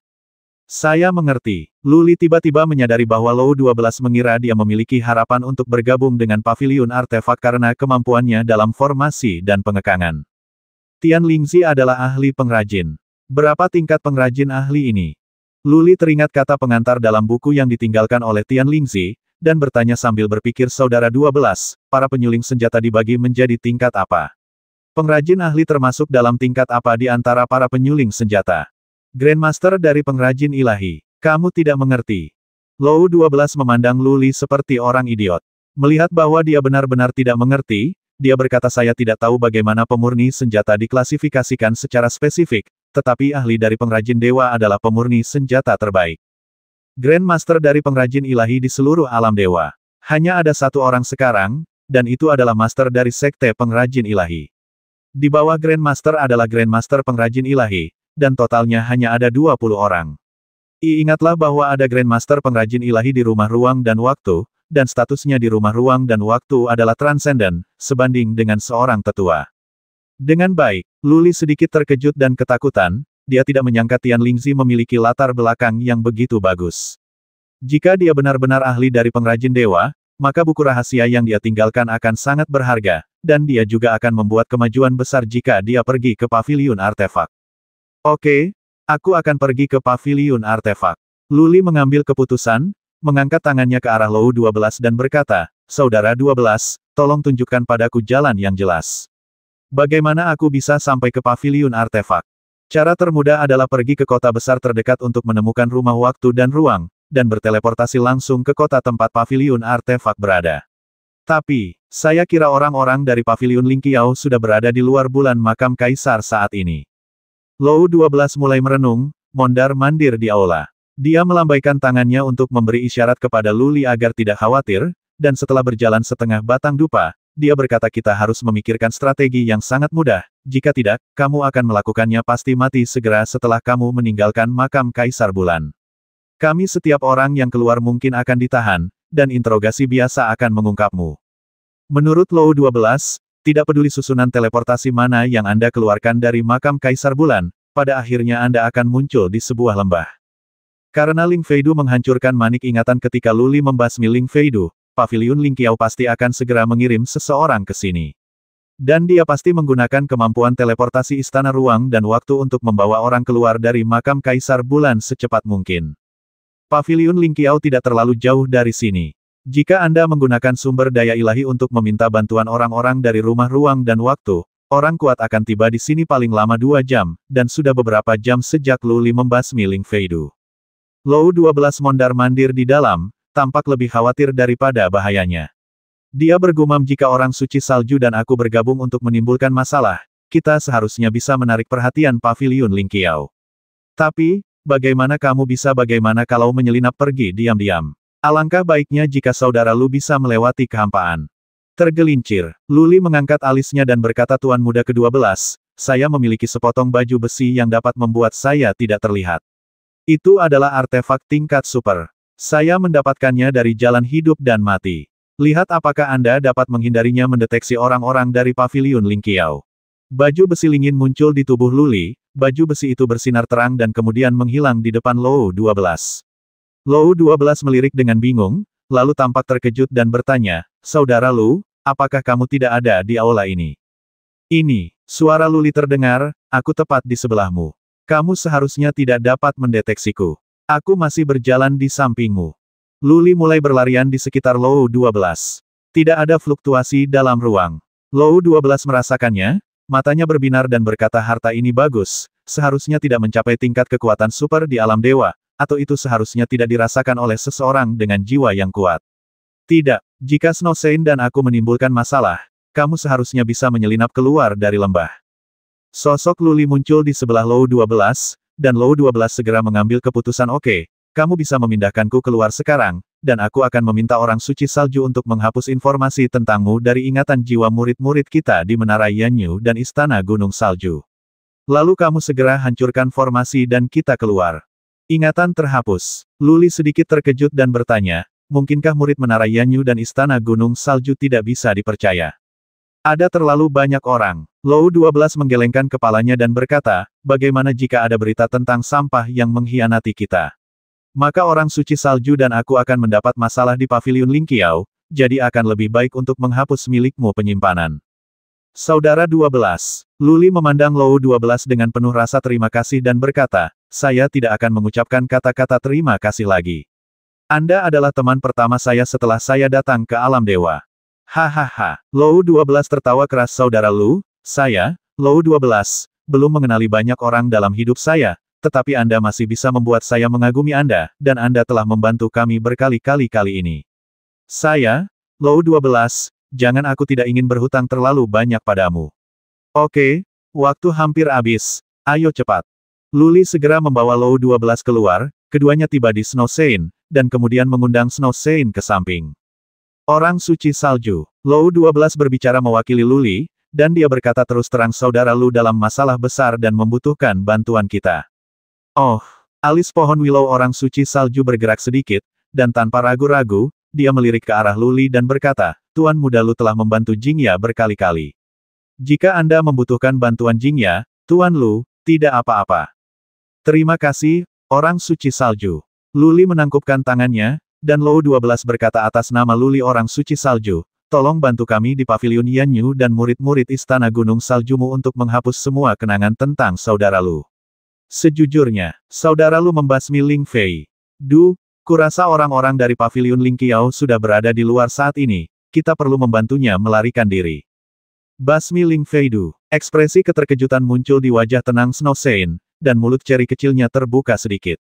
Saya mengerti. Luli tiba-tiba menyadari bahwa Lou 12 mengira dia memiliki harapan untuk bergabung dengan Paviliun artefak karena kemampuannya dalam formasi dan pengekangan. Tian Lingzi adalah ahli pengrajin. Berapa tingkat pengrajin ahli ini? Luli teringat kata pengantar dalam buku yang ditinggalkan oleh Tian Lingzi, dan bertanya sambil berpikir saudara 12, para penyuling senjata dibagi menjadi tingkat apa. Pengrajin ahli termasuk dalam tingkat apa di antara para penyuling senjata. Grandmaster dari pengrajin ilahi. Kamu tidak mengerti. Lou 12 memandang Luli seperti orang idiot. Melihat bahwa dia benar-benar tidak mengerti, dia berkata saya tidak tahu bagaimana pemurni senjata diklasifikasikan secara spesifik, tetapi ahli dari pengrajin dewa adalah pemurni senjata terbaik. Grandmaster dari pengrajin ilahi di seluruh alam dewa. Hanya ada satu orang sekarang, dan itu adalah master dari sekte pengrajin ilahi. Di bawah Grandmaster adalah Grandmaster pengrajin ilahi, dan totalnya hanya ada 20 orang. I ingatlah bahwa ada Grandmaster pengrajin ilahi di rumah ruang dan waktu, dan statusnya di rumah ruang dan waktu adalah transenden, sebanding dengan seorang tetua. Dengan baik, Luli sedikit terkejut dan ketakutan, dia tidak menyangka Tian Lingzi memiliki latar belakang yang begitu bagus. Jika dia benar-benar ahli dari pengrajin dewa, maka buku rahasia yang dia tinggalkan akan sangat berharga, dan dia juga akan membuat kemajuan besar jika dia pergi ke Pavilion artefak. Oke, aku akan pergi ke Pavilion artefak. Luli mengambil keputusan, mengangkat tangannya ke arah Lou 12 dan berkata, Saudara 12, tolong tunjukkan padaku jalan yang jelas. Bagaimana aku bisa sampai ke Pavilion artefak? Cara termudah adalah pergi ke kota besar terdekat untuk menemukan rumah waktu dan ruang, dan berteleportasi langsung ke kota tempat Pavilion artefak berada. Tapi, saya kira orang-orang dari Paviliun Lingqiao sudah berada di luar bulan makam kaisar saat ini. Lou 12 mulai merenung, mondar-mandir di aula. Dia melambaikan tangannya untuk memberi isyarat kepada Luli agar tidak khawatir, dan setelah berjalan setengah batang dupa, dia berkata kita harus memikirkan strategi yang sangat mudah, jika tidak, kamu akan melakukannya pasti mati segera setelah kamu meninggalkan makam kaisar bulan. Kami setiap orang yang keluar mungkin akan ditahan, dan interogasi biasa akan mengungkapmu. Menurut Lou 12, tidak peduli susunan teleportasi mana yang Anda keluarkan dari makam Kaisar Bulan, pada akhirnya Anda akan muncul di sebuah lembah. Karena Ling Feidu menghancurkan manik ingatan ketika Luli membasmi Ling Feidu, Paviliun Ling Qiao pasti akan segera mengirim seseorang ke sini. Dan dia pasti menggunakan kemampuan teleportasi istana ruang dan waktu untuk membawa orang keluar dari makam Kaisar Bulan secepat mungkin. Paviliun Lingqiao tidak terlalu jauh dari sini. Jika Anda menggunakan sumber daya ilahi untuk meminta bantuan orang-orang dari rumah ruang dan waktu, orang kuat akan tiba di sini paling lama dua jam, dan sudah beberapa jam sejak Luli membasmi Ling Feidu. Lou 12 mondar-mandir di dalam, tampak lebih khawatir daripada bahayanya. Dia bergumam jika orang suci salju dan aku bergabung untuk menimbulkan masalah, kita seharusnya bisa menarik perhatian pavilion Lingqiao. Tapi, bagaimana kamu bisa bagaimana kalau menyelinap pergi diam-diam? Alangkah baiknya jika saudara Lu bisa melewati kehampaan. Tergelincir, Luli mengangkat alisnya dan berkata Tuan Muda Kedua Belas, saya memiliki sepotong baju besi yang dapat membuat saya tidak terlihat. Itu adalah artefak tingkat super. Saya mendapatkannya dari jalan hidup dan mati. Lihat apakah Anda dapat menghindarinya mendeteksi orang-orang dari pavilion Lingqiao. Baju besi lingin muncul di tubuh Luli, baju besi itu bersinar terang dan kemudian menghilang di depan Lou 12. Lou 12 melirik dengan bingung, lalu tampak terkejut dan bertanya, Saudara Lu, apakah kamu tidak ada di aula ini? Ini, suara Luli terdengar, aku tepat di sebelahmu. Kamu seharusnya tidak dapat mendeteksiku. Aku masih berjalan di sampingmu. Luli mulai berlarian di sekitar Lou 12. Tidak ada fluktuasi dalam ruang. Lou 12 merasakannya, Matanya berbinar dan berkata harta ini bagus, seharusnya tidak mencapai tingkat kekuatan super di alam dewa, atau itu seharusnya tidak dirasakan oleh seseorang dengan jiwa yang kuat. Tidak, jika Snowsein dan aku menimbulkan masalah, kamu seharusnya bisa menyelinap keluar dari lembah. Sosok Luli muncul di sebelah Low 12, dan Low 12 segera mengambil keputusan oke, okay, kamu bisa memindahkanku keluar sekarang, dan aku akan meminta orang suci salju untuk menghapus informasi tentangmu dari ingatan jiwa murid-murid kita di Menara Yanyu dan Istana Gunung Salju. Lalu kamu segera hancurkan formasi dan kita keluar. Ingatan terhapus. Luli sedikit terkejut dan bertanya, mungkinkah murid Menara Yanyu dan Istana Gunung Salju tidak bisa dipercaya? Ada terlalu banyak orang. Lou 12 menggelengkan kepalanya dan berkata, bagaimana jika ada berita tentang sampah yang mengkhianati kita? Maka orang suci salju dan aku akan mendapat masalah di pavilion Lingqiao, jadi akan lebih baik untuk menghapus milikmu penyimpanan. Saudara 12. Luli memandang Lou 12 dengan penuh rasa terima kasih dan berkata, saya tidak akan mengucapkan kata-kata terima kasih lagi. Anda adalah teman pertama saya setelah saya datang ke alam dewa. Hahaha, Lou 12 tertawa keras saudara Lu, saya, Lou 12, belum mengenali banyak orang dalam hidup saya, tetapi Anda masih bisa membuat saya mengagumi Anda, dan Anda telah membantu kami berkali-kali kali ini. Saya, Low 12, jangan aku tidak ingin berhutang terlalu banyak padamu. Oke, waktu hampir habis, ayo cepat. Luli segera membawa Low 12 keluar, keduanya tiba di Snow Sein, dan kemudian mengundang Snow Sein ke samping. Orang suci salju, Low 12 berbicara mewakili Luli, dan dia berkata terus terang saudara Lu dalam masalah besar dan membutuhkan bantuan kita. Oh, alis pohon willow orang suci salju bergerak sedikit, dan tanpa ragu-ragu, dia melirik ke arah Luli dan berkata, Tuan muda Lu telah membantu Jingya berkali-kali. Jika Anda membutuhkan bantuan Jingya, Tuan Lu, tidak apa-apa. Terima kasih, orang suci salju. Luli menangkupkan tangannya, dan Lou 12 berkata atas nama Luli orang suci salju, tolong bantu kami di pavilion Yanyu dan murid-murid Istana Gunung Saljumu untuk menghapus semua kenangan tentang saudara Lu. Sejujurnya, saudara Lu membasmi Ling Fei. Du, kurasa orang-orang dari pavilion Ling Qiao sudah berada di luar saat ini, kita perlu membantunya melarikan diri. Basmi Ling Fei Du, ekspresi keterkejutan muncul di wajah tenang Snow Sein, dan mulut ceri kecilnya terbuka sedikit.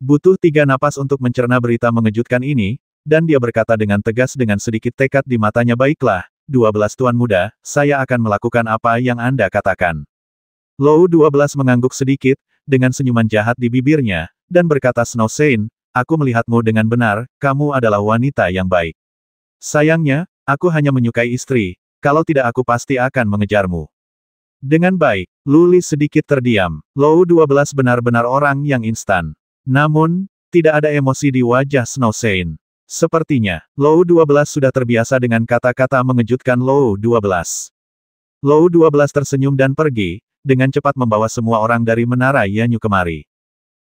Butuh tiga napas untuk mencerna berita mengejutkan ini, dan dia berkata dengan tegas dengan sedikit tekad di matanya baiklah, dua belas tuan muda, saya akan melakukan apa yang Anda katakan. Lou belas mengangguk sedikit, dengan senyuman jahat di bibirnya, dan berkata Snow Sein, aku melihatmu dengan benar, kamu adalah wanita yang baik. Sayangnya, aku hanya menyukai istri, kalau tidak aku pasti akan mengejarmu. Dengan baik, Luli sedikit terdiam. Lou 12 benar-benar orang yang instan. Namun, tidak ada emosi di wajah Snow Sein. Sepertinya, Lou 12 sudah terbiasa dengan kata-kata mengejutkan Lou 12. Lou 12 tersenyum dan pergi, dengan cepat membawa semua orang dari menara Yanyu kemari.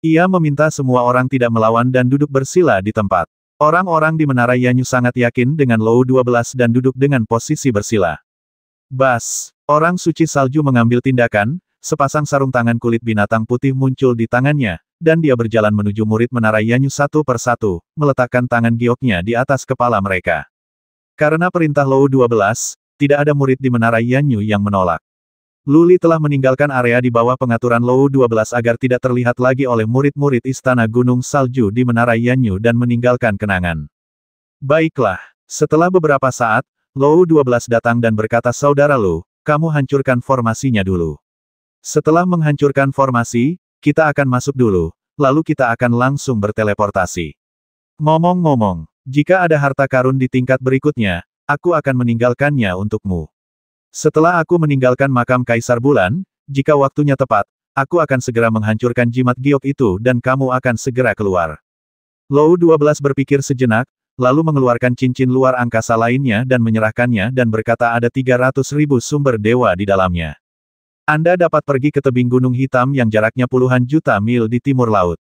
Ia meminta semua orang tidak melawan dan duduk bersila di tempat. Orang-orang di menara Yanyu sangat yakin dengan Lou 12 dan duduk dengan posisi bersila. Bas, orang suci salju mengambil tindakan, sepasang sarung tangan kulit binatang putih muncul di tangannya, dan dia berjalan menuju murid menara Yanyu satu persatu, meletakkan tangan gioknya di atas kepala mereka. Karena perintah Lou 12, tidak ada murid di menara Yanyu yang menolak. Luli telah meninggalkan area di bawah pengaturan Lou 12 agar tidak terlihat lagi oleh murid-murid Istana Gunung Salju di Menara Yanyu dan meninggalkan kenangan. Baiklah, setelah beberapa saat, Lou 12 datang dan berkata Saudara Lu, kamu hancurkan formasinya dulu. Setelah menghancurkan formasi, kita akan masuk dulu, lalu kita akan langsung berteleportasi. Ngomong-ngomong, jika ada harta karun di tingkat berikutnya, aku akan meninggalkannya untukmu. Setelah aku meninggalkan makam Kaisar Bulan, jika waktunya tepat, aku akan segera menghancurkan jimat giok itu dan kamu akan segera keluar. Lou 12 berpikir sejenak, lalu mengeluarkan cincin luar angkasa lainnya dan menyerahkannya dan berkata ada 300 ribu sumber dewa di dalamnya. Anda dapat pergi ke tebing gunung hitam yang jaraknya puluhan juta mil di timur laut.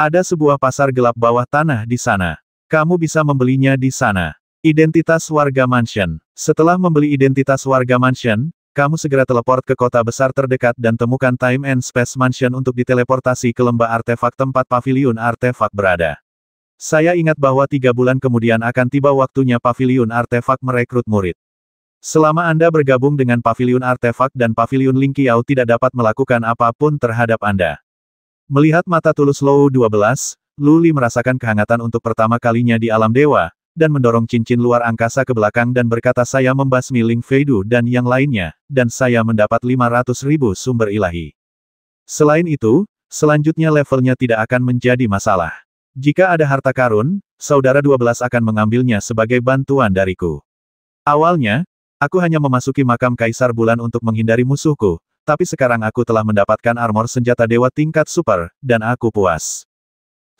Ada sebuah pasar gelap bawah tanah di sana. Kamu bisa membelinya di sana. Identitas warga mansion. Setelah membeli identitas warga mansion, kamu segera teleport ke kota besar terdekat dan temukan Time and Space Mansion untuk diteleportasi ke lembah artefak tempat pavilion artefak berada. Saya ingat bahwa tiga bulan kemudian akan tiba waktunya pavilion artefak merekrut murid. Selama Anda bergabung dengan pavilion artefak dan pavilion Lingqiao tidak dapat melakukan apapun terhadap Anda. Melihat mata tulus Lou 12, Luli merasakan kehangatan untuk pertama kalinya di alam dewa, dan mendorong cincin luar angkasa ke belakang dan berkata saya membasmi Ling Feidu dan yang lainnya, dan saya mendapat 500 ribu sumber ilahi. Selain itu, selanjutnya levelnya tidak akan menjadi masalah. Jika ada harta karun, saudara 12 akan mengambilnya sebagai bantuan dariku. Awalnya, aku hanya memasuki makam Kaisar Bulan untuk menghindari musuhku, tapi sekarang aku telah mendapatkan armor senjata dewa tingkat super, dan aku puas.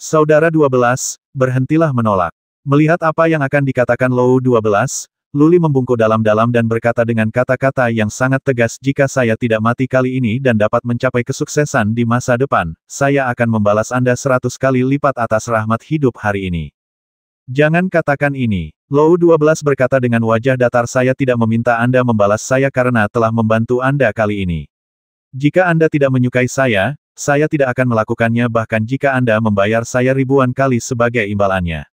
Saudara 12, berhentilah menolak. Melihat apa yang akan dikatakan Lou 12, Luli membungkuk dalam-dalam dan berkata dengan kata-kata yang sangat tegas jika saya tidak mati kali ini dan dapat mencapai kesuksesan di masa depan, saya akan membalas Anda seratus kali lipat atas rahmat hidup hari ini. Jangan katakan ini. Lou 12 berkata dengan wajah datar saya tidak meminta Anda membalas saya karena telah membantu Anda kali ini. Jika Anda tidak menyukai saya, saya tidak akan melakukannya bahkan jika Anda membayar saya ribuan kali sebagai imbalannya.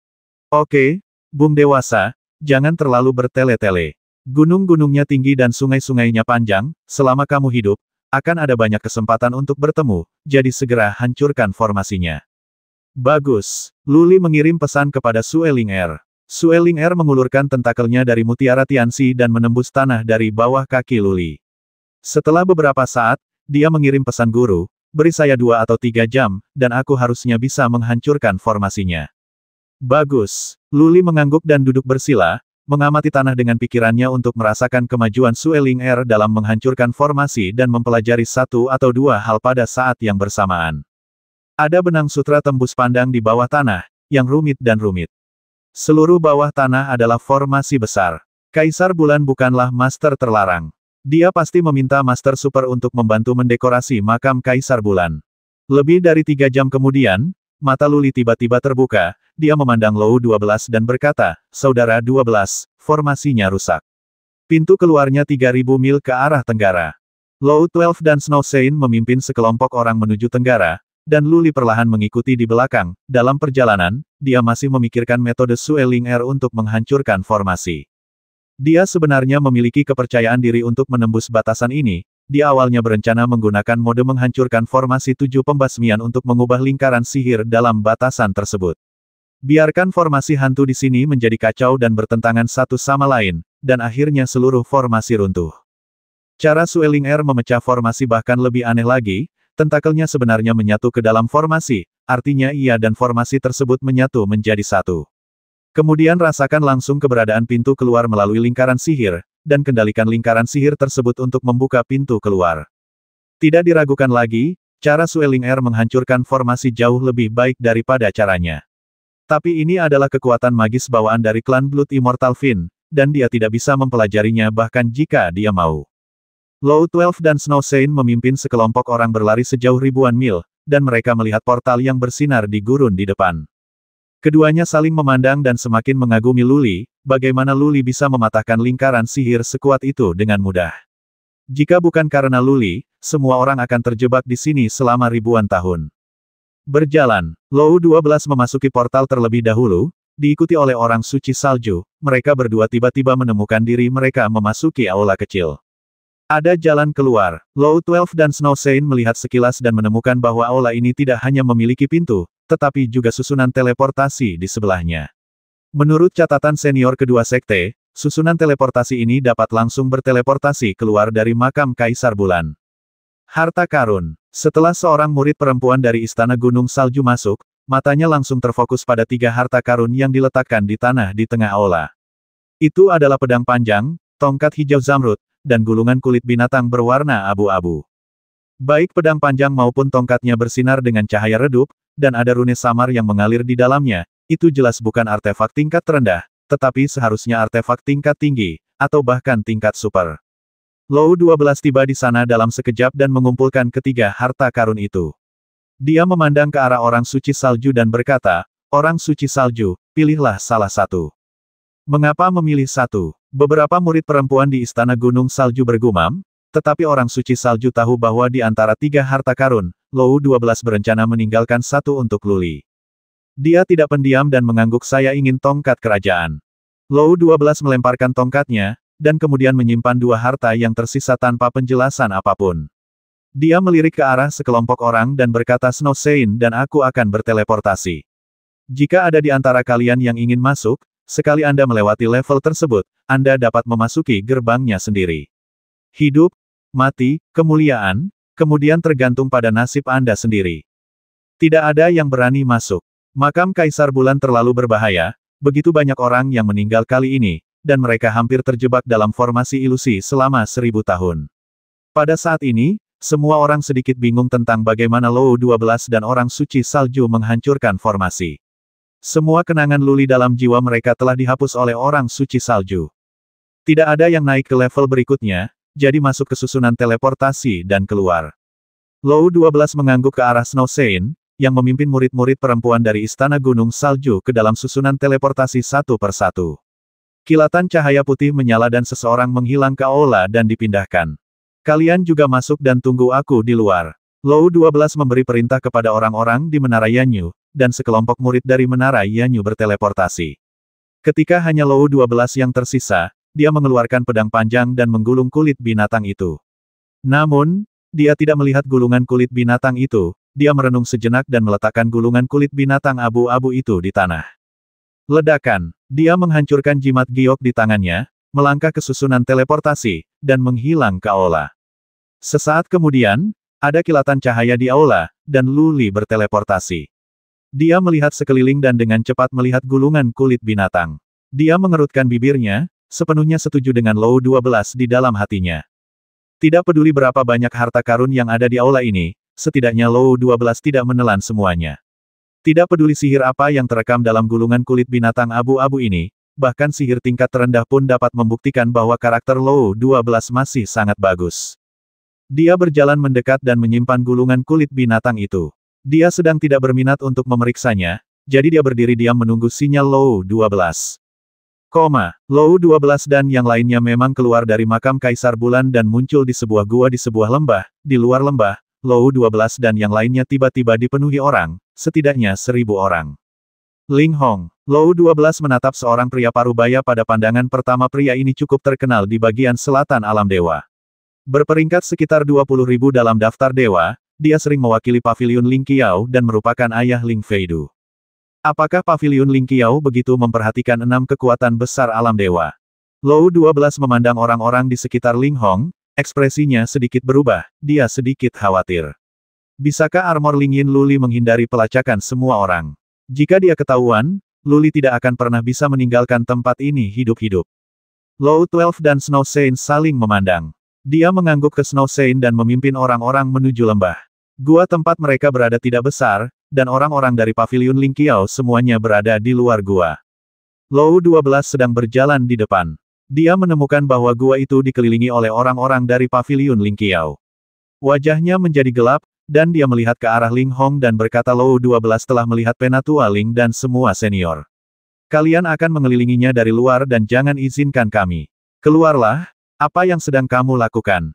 Oke, Bung Dewasa, jangan terlalu bertele-tele. Gunung-gunungnya tinggi dan sungai-sungainya panjang, selama kamu hidup, akan ada banyak kesempatan untuk bertemu, jadi segera hancurkan formasinya. Bagus, Luli mengirim pesan kepada Sueling Air. Er. Sueling Er mengulurkan tentakelnya dari mutiara Tianxi dan menembus tanah dari bawah kaki Luli. Setelah beberapa saat, dia mengirim pesan guru, beri saya dua atau tiga jam, dan aku harusnya bisa menghancurkan formasinya. Bagus. Luli mengangguk dan duduk bersila, mengamati tanah dengan pikirannya untuk merasakan kemajuan Sueling Air er dalam menghancurkan formasi dan mempelajari satu atau dua hal pada saat yang bersamaan. Ada benang sutra tembus pandang di bawah tanah, yang rumit dan rumit. Seluruh bawah tanah adalah formasi besar. Kaisar Bulan bukanlah master terlarang. Dia pasti meminta Master Super untuk membantu mendekorasi makam Kaisar Bulan. Lebih dari tiga jam kemudian, Mata Luli tiba-tiba terbuka, dia memandang Lou 12 dan berkata, Saudara 12, formasinya rusak. Pintu keluarnya 3000 mil ke arah tenggara. Lou 12 dan Snow Sein memimpin sekelompok orang menuju tenggara, dan Luli perlahan mengikuti di belakang. Dalam perjalanan, dia masih memikirkan metode Sueling Air er untuk menghancurkan formasi. Dia sebenarnya memiliki kepercayaan diri untuk menembus batasan ini, dia awalnya berencana menggunakan mode menghancurkan formasi tujuh pembasmian untuk mengubah lingkaran sihir dalam batasan tersebut. Biarkan formasi hantu di sini menjadi kacau dan bertentangan satu sama lain, dan akhirnya seluruh formasi runtuh. Cara Sueling Air er memecah formasi bahkan lebih aneh lagi, tentakelnya sebenarnya menyatu ke dalam formasi, artinya ia dan formasi tersebut menyatu menjadi satu. Kemudian rasakan langsung keberadaan pintu keluar melalui lingkaran sihir, dan kendalikan lingkaran sihir tersebut untuk membuka pintu keluar. Tidak diragukan lagi, cara Sueling Air menghancurkan formasi jauh lebih baik daripada caranya. Tapi ini adalah kekuatan magis bawaan dari klan Blood Immortal Fin, dan dia tidak bisa mempelajarinya bahkan jika dia mau. Low Twelve dan Snow Saint memimpin sekelompok orang berlari sejauh ribuan mil, dan mereka melihat portal yang bersinar di gurun di depan. Keduanya saling memandang dan semakin mengagumi Luli, bagaimana Luli bisa mematahkan lingkaran sihir sekuat itu dengan mudah. Jika bukan karena Luli, semua orang akan terjebak di sini selama ribuan tahun. Berjalan, Lou 12 memasuki portal terlebih dahulu, diikuti oleh orang suci salju, mereka berdua tiba-tiba menemukan diri mereka memasuki aula kecil. Ada jalan keluar, Lou 12 dan Snow Saint melihat sekilas dan menemukan bahwa aula ini tidak hanya memiliki pintu, tetapi juga susunan teleportasi di sebelahnya. Menurut catatan senior kedua sekte, susunan teleportasi ini dapat langsung berteleportasi keluar dari makam Kaisar Bulan. Harta karun. Setelah seorang murid perempuan dari Istana Gunung Salju masuk, matanya langsung terfokus pada tiga harta karun yang diletakkan di tanah di tengah aula. Itu adalah pedang panjang, tongkat hijau zamrud, dan gulungan kulit binatang berwarna abu-abu. Baik pedang panjang maupun tongkatnya bersinar dengan cahaya redup, dan ada rune samar yang mengalir di dalamnya, itu jelas bukan artefak tingkat terendah, tetapi seharusnya artefak tingkat tinggi, atau bahkan tingkat super. Lou 12 tiba di sana dalam sekejap dan mengumpulkan ketiga harta karun itu. Dia memandang ke arah orang suci salju dan berkata, Orang suci salju, pilihlah salah satu. Mengapa memilih satu? Beberapa murid perempuan di Istana Gunung Salju bergumam, tetapi orang suci salju tahu bahwa di antara tiga harta karun, Lou 12 berencana meninggalkan satu untuk Luli. Dia tidak pendiam dan mengangguk saya ingin tongkat kerajaan. Lou 12 melemparkan tongkatnya, dan kemudian menyimpan dua harta yang tersisa tanpa penjelasan apapun. Dia melirik ke arah sekelompok orang dan berkata Snow Sein dan aku akan berteleportasi. Jika ada di antara kalian yang ingin masuk, sekali Anda melewati level tersebut, Anda dapat memasuki gerbangnya sendiri. Hidup, mati, kemuliaan, kemudian tergantung pada nasib Anda sendiri. Tidak ada yang berani masuk. Makam Kaisar Bulan terlalu berbahaya, begitu banyak orang yang meninggal kali ini, dan mereka hampir terjebak dalam formasi ilusi selama seribu tahun. Pada saat ini, semua orang sedikit bingung tentang bagaimana Lou 12 dan orang suci salju menghancurkan formasi. Semua kenangan luli dalam jiwa mereka telah dihapus oleh orang suci salju. Tidak ada yang naik ke level berikutnya, jadi masuk ke susunan teleportasi dan keluar. Lou 12 mengangguk ke arah Snow Sein, yang memimpin murid-murid perempuan dari Istana Gunung Salju ke dalam susunan teleportasi satu persatu. Kilatan cahaya putih menyala dan seseorang menghilang ke aula dan dipindahkan. Kalian juga masuk dan tunggu aku di luar. Lou 12 memberi perintah kepada orang-orang di Menara Yanyu, dan sekelompok murid dari Menara Yanyu berteleportasi. Ketika hanya Lou 12 yang tersisa, dia mengeluarkan pedang panjang dan menggulung kulit binatang itu. Namun, dia tidak melihat gulungan kulit binatang itu, dia merenung sejenak dan meletakkan gulungan kulit binatang abu-abu itu di tanah. Ledakan, dia menghancurkan jimat giok di tangannya, melangkah ke susunan teleportasi, dan menghilang ke aula. Sesaat kemudian, ada kilatan cahaya di aula, dan Luli berteleportasi. Dia melihat sekeliling dan dengan cepat melihat gulungan kulit binatang. Dia mengerutkan bibirnya, sepenuhnya setuju dengan Lou 12 di dalam hatinya. Tidak peduli berapa banyak harta karun yang ada di aula ini, setidaknya Lou 12 tidak menelan semuanya. Tidak peduli sihir apa yang terekam dalam gulungan kulit binatang abu-abu ini, bahkan sihir tingkat terendah pun dapat membuktikan bahwa karakter Lou 12 masih sangat bagus. Dia berjalan mendekat dan menyimpan gulungan kulit binatang itu. Dia sedang tidak berminat untuk memeriksanya, jadi dia berdiri diam menunggu sinyal Lou 12. Koma, Lou 12 dan yang lainnya memang keluar dari makam Kaisar Bulan dan muncul di sebuah gua di sebuah lembah, di luar lembah, Lou 12 dan yang lainnya tiba-tiba dipenuhi orang, setidaknya seribu orang. Ling Hong, Lou 12 menatap seorang pria parubaya pada pandangan pertama pria ini cukup terkenal di bagian selatan alam dewa. Berperingkat sekitar 20 ribu dalam daftar dewa, dia sering mewakili pavilion Ling Qiao dan merupakan ayah Ling Feidu. Apakah Paviliun Lingqiao begitu memperhatikan enam kekuatan besar alam dewa? Lou 12 memandang orang-orang di sekitar Ling Hong, ekspresinya sedikit berubah, dia sedikit khawatir. Bisakah armor Ling Yin Luli menghindari pelacakan semua orang? Jika dia ketahuan, Luli tidak akan pernah bisa meninggalkan tempat ini hidup-hidup. Lou 12 dan Snow Saint saling memandang. Dia mengangguk ke Snow Saint dan memimpin orang-orang menuju lembah. Gua tempat mereka berada tidak besar, dan orang-orang dari paviliun Lingqiao semuanya berada di luar gua. Lou 12 sedang berjalan di depan. Dia menemukan bahwa gua itu dikelilingi oleh orang-orang dari paviliun Lingqiao. Wajahnya menjadi gelap, dan dia melihat ke arah Ling Hong dan berkata Lou 12 telah melihat penatua Ling dan semua senior. Kalian akan mengelilinginya dari luar dan jangan izinkan kami. Keluarlah, apa yang sedang kamu lakukan?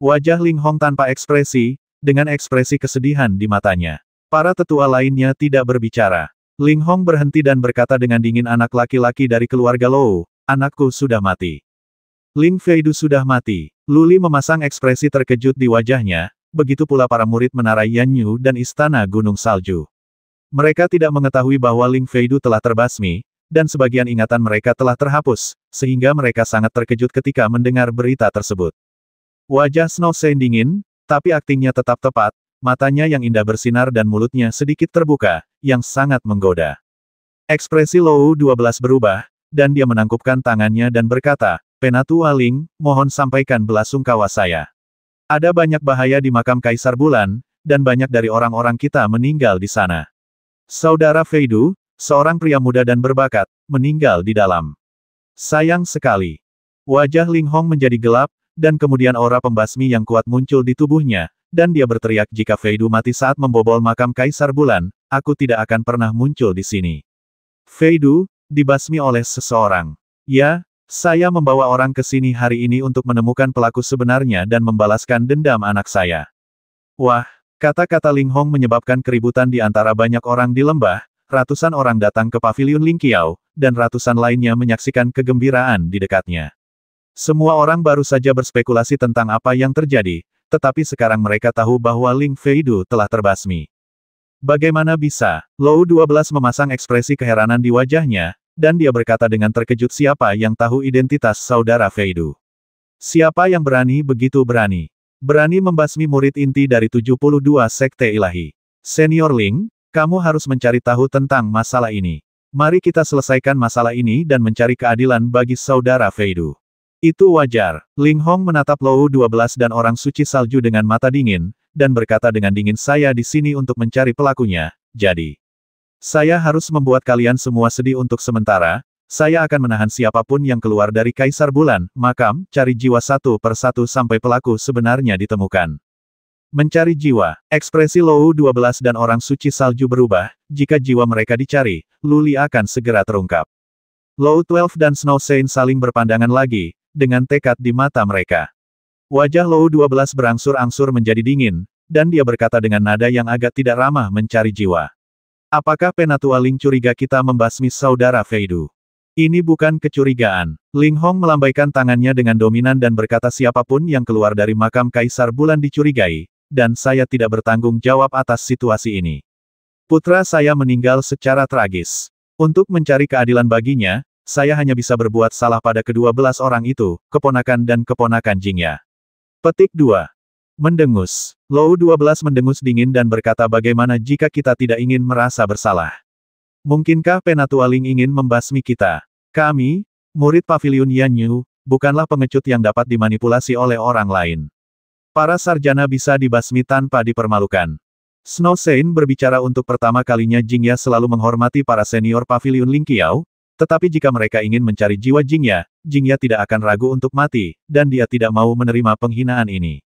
Wajah Ling Hong tanpa ekspresi, dengan ekspresi kesedihan di matanya. Para tetua lainnya tidak berbicara. Ling Hong berhenti dan berkata dengan dingin anak laki-laki dari keluarga Lou, anakku sudah mati. Ling Feidu sudah mati. Luli memasang ekspresi terkejut di wajahnya, begitu pula para murid menara Yan Yu dan Istana Gunung Salju. Mereka tidak mengetahui bahwa Ling Feidu telah terbasmi, dan sebagian ingatan mereka telah terhapus, sehingga mereka sangat terkejut ketika mendengar berita tersebut. Wajah Snow Sen dingin, tapi aktingnya tetap tepat, matanya yang indah bersinar dan mulutnya sedikit terbuka, yang sangat menggoda. Ekspresi Lou 12 berubah, dan dia menangkupkan tangannya dan berkata, Penatua Ling, mohon sampaikan belasungkawa saya. Ada banyak bahaya di makam Kaisar Bulan, dan banyak dari orang-orang kita meninggal di sana. Saudara Feidu, seorang pria muda dan berbakat, meninggal di dalam. Sayang sekali. Wajah Ling Hong menjadi gelap, dan kemudian aura pembasmi yang kuat muncul di tubuhnya, dan dia berteriak jika Feidu mati saat membobol makam Kaisar Bulan, aku tidak akan pernah muncul di sini. Feidu, dibasmi oleh seseorang. Ya, saya membawa orang ke sini hari ini untuk menemukan pelaku sebenarnya dan membalaskan dendam anak saya. Wah, kata-kata Ling Hong menyebabkan keributan di antara banyak orang di lembah, ratusan orang datang ke pavilion Ling Qiao, dan ratusan lainnya menyaksikan kegembiraan di dekatnya. Semua orang baru saja berspekulasi tentang apa yang terjadi, tetapi sekarang mereka tahu bahwa Ling Feidu telah terbasmi. Bagaimana bisa? Lou 12 memasang ekspresi keheranan di wajahnya, dan dia berkata dengan terkejut siapa yang tahu identitas saudara Feidu. Siapa yang berani begitu berani? Berani membasmi murid inti dari 72 Sekte Ilahi. Senior Ling, kamu harus mencari tahu tentang masalah ini. Mari kita selesaikan masalah ini dan mencari keadilan bagi saudara Feidu. Itu wajar. Ling Hong menatap Lou 12 dan orang suci salju dengan mata dingin, dan berkata dengan dingin saya di sini untuk mencari pelakunya, jadi. Saya harus membuat kalian semua sedih untuk sementara, saya akan menahan siapapun yang keluar dari Kaisar Bulan, makam, cari jiwa satu per satu sampai pelaku sebenarnya ditemukan. Mencari jiwa, ekspresi Lou 12 dan orang suci salju berubah, jika jiwa mereka dicari, Luli akan segera terungkap. Lou 12 dan Snow Saint saling berpandangan lagi, dengan tekad di mata mereka. Wajah Lou 12 berangsur-angsur menjadi dingin, dan dia berkata dengan nada yang agak tidak ramah mencari jiwa. Apakah Penatua Ling curiga kita membasmi saudara Feidu? Ini bukan kecurigaan. Ling Hong melambaikan tangannya dengan dominan dan berkata siapapun yang keluar dari makam Kaisar Bulan dicurigai, dan saya tidak bertanggung jawab atas situasi ini. Putra saya meninggal secara tragis. Untuk mencari keadilan baginya, saya hanya bisa berbuat salah pada kedua belas orang itu, keponakan dan keponakan Jingya. Petik 2. Mendengus. Lou 12 mendengus dingin dan berkata bagaimana jika kita tidak ingin merasa bersalah. Mungkinkah Penatua Ling ingin membasmi kita? Kami, murid pavilion Yu, bukanlah pengecut yang dapat dimanipulasi oleh orang lain. Para sarjana bisa dibasmi tanpa dipermalukan. Snow Sein berbicara untuk pertama kalinya Jingya selalu menghormati para senior pavilion Kiao, tetapi jika mereka ingin mencari jiwa Jingya, Jingya tidak akan ragu untuk mati, dan dia tidak mau menerima penghinaan ini.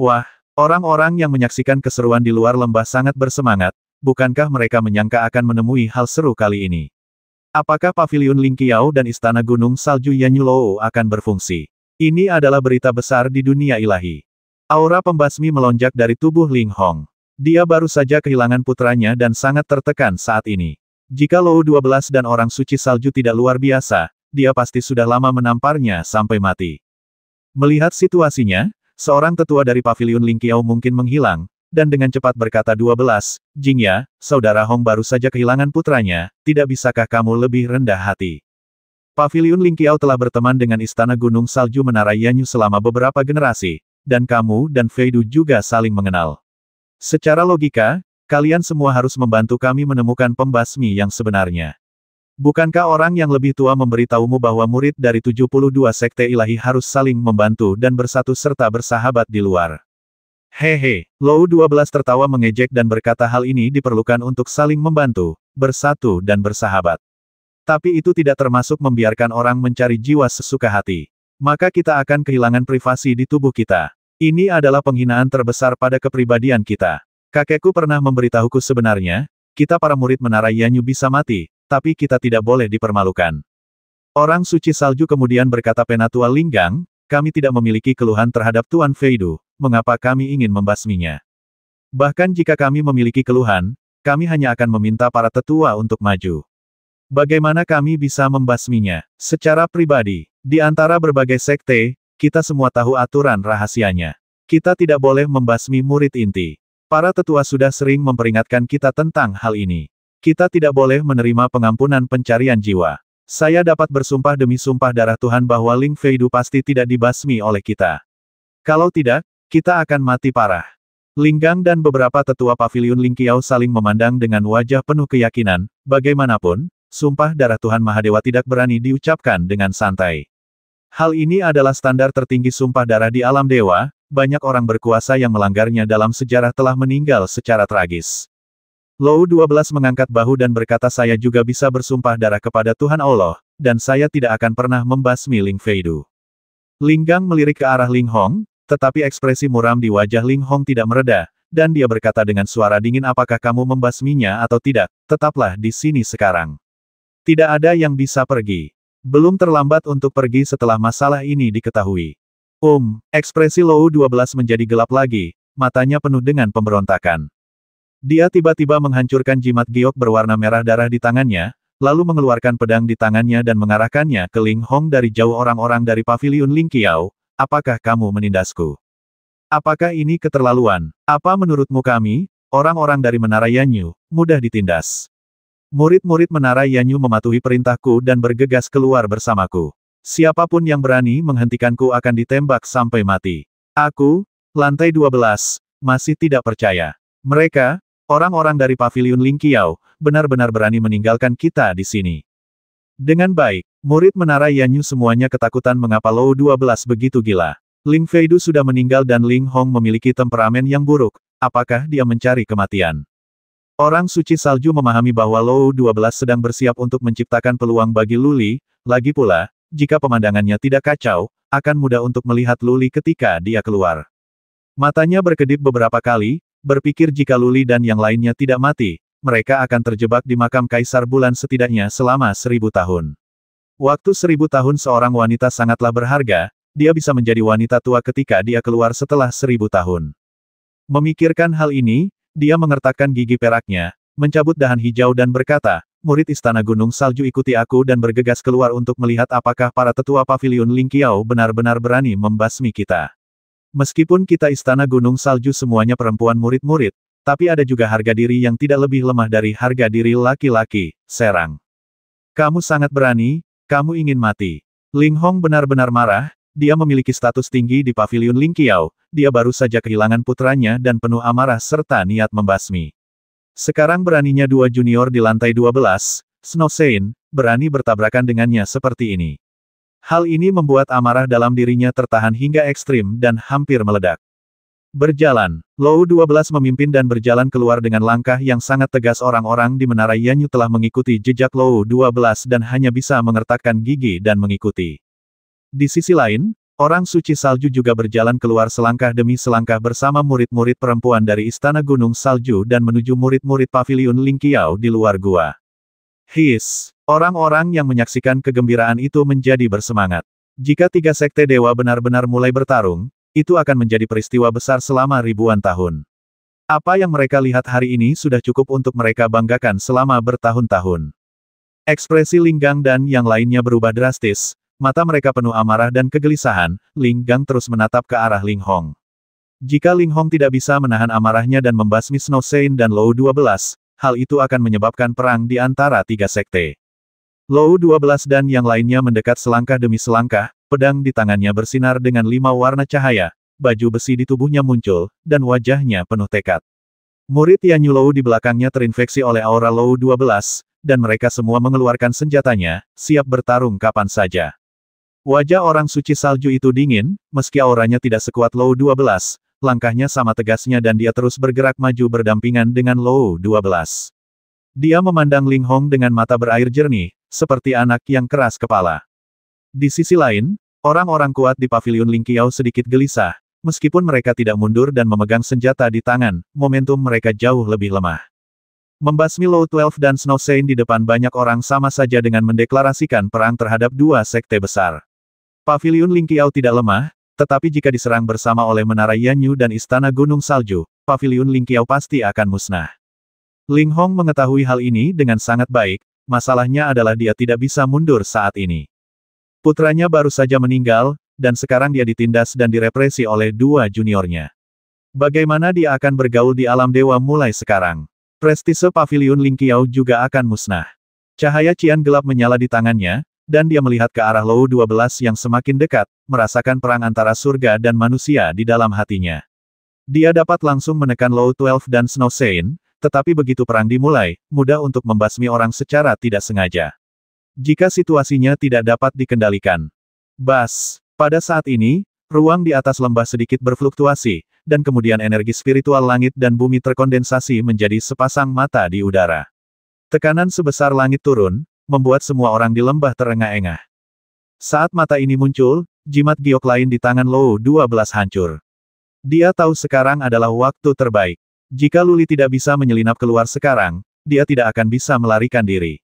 Wah, orang-orang yang menyaksikan keseruan di luar lembah sangat bersemangat, bukankah mereka menyangka akan menemui hal seru kali ini? Apakah Paviliun Lingqiao dan Istana Gunung Salju Yanyulou akan berfungsi? Ini adalah berita besar di dunia ilahi. Aura pembasmi melonjak dari tubuh Ling Hong. Dia baru saja kehilangan putranya dan sangat tertekan saat ini. Jika Lou 12 dan orang suci salju tidak luar biasa, dia pasti sudah lama menamparnya sampai mati. Melihat situasinya, seorang tetua dari Paviliun Lingqiao mungkin menghilang, dan dengan cepat berkata 12, Jingya, saudara Hong baru saja kehilangan putranya, tidak bisakah kamu lebih rendah hati? Paviliun Lingqiao telah berteman dengan Istana Gunung Salju Menara Yanyu selama beberapa generasi, dan kamu dan Feidu juga saling mengenal. Secara logika, Kalian semua harus membantu kami menemukan pembasmi yang sebenarnya. Bukankah orang yang lebih tua memberitahumu bahwa murid dari 72 sekte ilahi harus saling membantu dan bersatu serta bersahabat di luar? Hehe, Lou 12 tertawa mengejek dan berkata hal ini diperlukan untuk saling membantu, bersatu dan bersahabat. Tapi itu tidak termasuk membiarkan orang mencari jiwa sesuka hati. Maka kita akan kehilangan privasi di tubuh kita. Ini adalah penghinaan terbesar pada kepribadian kita. Kakekku pernah memberitahuku sebenarnya, kita para murid menara Yanyu bisa mati, tapi kita tidak boleh dipermalukan. Orang suci salju kemudian berkata Penatua Linggang, kami tidak memiliki keluhan terhadap Tuan Feidu, mengapa kami ingin membasminya. Bahkan jika kami memiliki keluhan, kami hanya akan meminta para tetua untuk maju. Bagaimana kami bisa membasminya? Secara pribadi, di antara berbagai sekte, kita semua tahu aturan rahasianya. Kita tidak boleh membasmi murid inti. Para tetua sudah sering memperingatkan kita tentang hal ini. Kita tidak boleh menerima pengampunan pencarian jiwa. Saya dapat bersumpah demi sumpah darah Tuhan bahwa Ling Feidu pasti tidak dibasmi oleh kita. Kalau tidak, kita akan mati parah. Linggang dan beberapa tetua pavilion Ling Kiao saling memandang dengan wajah penuh keyakinan, bagaimanapun, sumpah darah Tuhan Mahadewa tidak berani diucapkan dengan santai. Hal ini adalah standar tertinggi sumpah darah di alam dewa, banyak orang berkuasa yang melanggarnya dalam sejarah telah meninggal secara tragis. Lou 12 mengangkat bahu dan berkata saya juga bisa bersumpah darah kepada Tuhan Allah, dan saya tidak akan pernah membasmi Ling Feidu. Ling Gang melirik ke arah Ling Hong, tetapi ekspresi muram di wajah Ling Hong tidak mereda, dan dia berkata dengan suara dingin apakah kamu membasminya atau tidak, tetaplah di sini sekarang. Tidak ada yang bisa pergi. Belum terlambat untuk pergi setelah masalah ini diketahui. Um, ekspresi Lou 12 menjadi gelap lagi, matanya penuh dengan pemberontakan. Dia tiba-tiba menghancurkan jimat giok berwarna merah darah di tangannya, lalu mengeluarkan pedang di tangannya dan mengarahkannya ke Ling Hong dari jauh orang-orang dari pavilion Ling Qiao, apakah kamu menindasku? Apakah ini keterlaluan? Apa menurutmu kami, orang-orang dari Menara Yanyu, mudah ditindas? Murid-murid menara Yanyu mematuhi perintahku dan bergegas keluar bersamaku. Siapapun yang berani menghentikanku akan ditembak sampai mati. Aku, lantai 12, masih tidak percaya. Mereka, orang-orang dari Paviliun Lingqiao, benar-benar berani meninggalkan kita di sini. Dengan baik, murid menara Yanyu semuanya ketakutan mengapa Lou 12 begitu gila. Ling Feidu sudah meninggal dan Ling Hong memiliki temperamen yang buruk. Apakah dia mencari kematian? Orang suci salju memahami bahwa Lou 12 sedang bersiap untuk menciptakan peluang bagi Luli, lagi pula, jika pemandangannya tidak kacau, akan mudah untuk melihat Luli ketika dia keluar. Matanya berkedip beberapa kali, berpikir jika Luli dan yang lainnya tidak mati, mereka akan terjebak di makam Kaisar Bulan setidaknya selama seribu tahun. Waktu seribu tahun seorang wanita sangatlah berharga, dia bisa menjadi wanita tua ketika dia keluar setelah seribu tahun. Memikirkan hal ini, dia mengertakkan gigi peraknya, mencabut dahan hijau dan berkata, murid Istana Gunung Salju ikuti aku dan bergegas keluar untuk melihat apakah para tetua pavilion Lingqiao benar-benar berani membasmi kita. Meskipun kita Istana Gunung Salju semuanya perempuan murid-murid, tapi ada juga harga diri yang tidak lebih lemah dari harga diri laki-laki, serang. Kamu sangat berani, kamu ingin mati. Ling Hong benar-benar marah, dia memiliki status tinggi di pavilion Lingqiao, dia baru saja kehilangan putranya dan penuh amarah serta niat membasmi. Sekarang beraninya dua junior di lantai 12, Snowsein, berani bertabrakan dengannya seperti ini. Hal ini membuat amarah dalam dirinya tertahan hingga ekstrim dan hampir meledak. Berjalan, Lou 12 memimpin dan berjalan keluar dengan langkah yang sangat tegas orang-orang di Menara Yanyu telah mengikuti jejak Lou 12 dan hanya bisa mengertakkan gigi dan mengikuti. Di sisi lain, Orang suci salju juga berjalan keluar selangkah demi selangkah bersama murid-murid perempuan dari Istana Gunung Salju dan menuju murid-murid paviliun Lingqiao di luar gua. His, orang-orang yang menyaksikan kegembiraan itu menjadi bersemangat. Jika tiga sekte dewa benar-benar mulai bertarung, itu akan menjadi peristiwa besar selama ribuan tahun. Apa yang mereka lihat hari ini sudah cukup untuk mereka banggakan selama bertahun-tahun. Ekspresi Linggang dan yang lainnya berubah drastis, Mata mereka penuh amarah dan kegelisahan, Ling Gang terus menatap ke arah Ling Hong. Jika Ling Hong tidak bisa menahan amarahnya dan membasmi Snow Sein dan Lou 12, hal itu akan menyebabkan perang di antara tiga sekte. Lou 12 dan yang lainnya mendekat selangkah demi selangkah, pedang di tangannya bersinar dengan lima warna cahaya, baju besi di tubuhnya muncul, dan wajahnya penuh tekad. Murid Yanyu Lou di belakangnya terinfeksi oleh aura Lou 12, dan mereka semua mengeluarkan senjatanya, siap bertarung kapan saja. Wajah orang suci salju itu dingin, meski auranya tidak sekuat Low 12, langkahnya sama tegasnya dan dia terus bergerak maju berdampingan dengan Low 12. Dia memandang Ling Hong dengan mata berair jernih, seperti anak yang keras kepala. Di sisi lain, orang-orang kuat di pavilion Ling Qiao sedikit gelisah, meskipun mereka tidak mundur dan memegang senjata di tangan, momentum mereka jauh lebih lemah. Membasmi Low 12 dan Snow Saint di depan banyak orang sama saja dengan mendeklarasikan perang terhadap dua sekte besar. Pavilion Lingqiao tidak lemah, tetapi jika diserang bersama oleh Menara Yanyu dan Istana Gunung Salju, Pavilion Lingqiao pasti akan musnah. Ling Hong mengetahui hal ini dengan sangat baik, masalahnya adalah dia tidak bisa mundur saat ini. Putranya baru saja meninggal, dan sekarang dia ditindas dan direpresi oleh dua juniornya. Bagaimana dia akan bergaul di alam dewa mulai sekarang? Prestise Pavilion Lingqiao juga akan musnah. Cahaya Cian gelap menyala di tangannya, dan dia melihat ke arah Lou 12 yang semakin dekat, merasakan perang antara surga dan manusia di dalam hatinya. Dia dapat langsung menekan Lou 12 dan Snow Sein, tetapi begitu perang dimulai, mudah untuk membasmi orang secara tidak sengaja. Jika situasinya tidak dapat dikendalikan. Bas, pada saat ini, ruang di atas lembah sedikit berfluktuasi, dan kemudian energi spiritual langit dan bumi terkondensasi menjadi sepasang mata di udara. Tekanan sebesar langit turun, membuat semua orang di lembah terengah-engah. Saat mata ini muncul, jimat giok lain di tangan Lou 12 hancur. Dia tahu sekarang adalah waktu terbaik. Jika Luli tidak bisa menyelinap keluar sekarang, dia tidak akan bisa melarikan diri.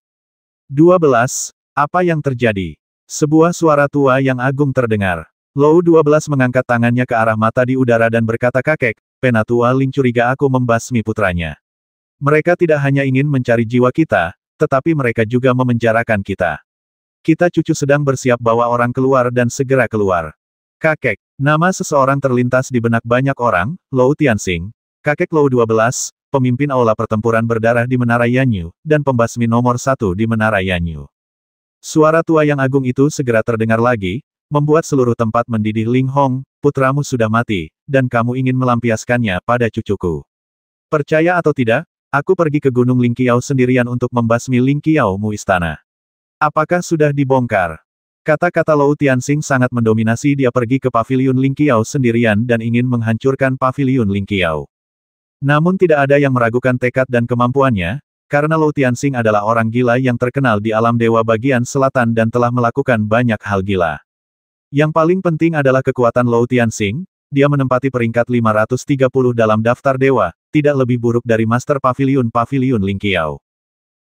12. Apa yang terjadi? Sebuah suara tua yang agung terdengar. Lou 12 mengangkat tangannya ke arah mata di udara dan berkata kakek, Penatua Ling curiga aku membasmi putranya. Mereka tidak hanya ingin mencari jiwa kita, tetapi mereka juga memenjarakan kita. Kita cucu sedang bersiap bawa orang keluar dan segera keluar. Kakek, nama seseorang terlintas di benak banyak orang, Lou Tianxing. Kakek Lou 12, pemimpin aula pertempuran berdarah di Menara Yanyu, dan pembasmi nomor satu di Menara Yanyu. Suara tua yang agung itu segera terdengar lagi, membuat seluruh tempat mendidih Ling Hong, putramu sudah mati, dan kamu ingin melampiaskannya pada cucuku. Percaya atau tidak, Aku pergi ke Gunung Lingqiao sendirian untuk membasmi Lingqiao Mu Istana. Apakah sudah dibongkar? Kata-kata Lou Tianxing sangat mendominasi dia pergi ke paviliun Lingqiao sendirian dan ingin menghancurkan paviliun Lingqiao. Namun tidak ada yang meragukan tekad dan kemampuannya, karena Lou Tianxing adalah orang gila yang terkenal di alam dewa bagian selatan dan telah melakukan banyak hal gila. Yang paling penting adalah kekuatan Lou Tianxing, dia menempati peringkat 530 dalam daftar dewa, tidak lebih buruk dari Master Pavilion Pavilion Lingqiao.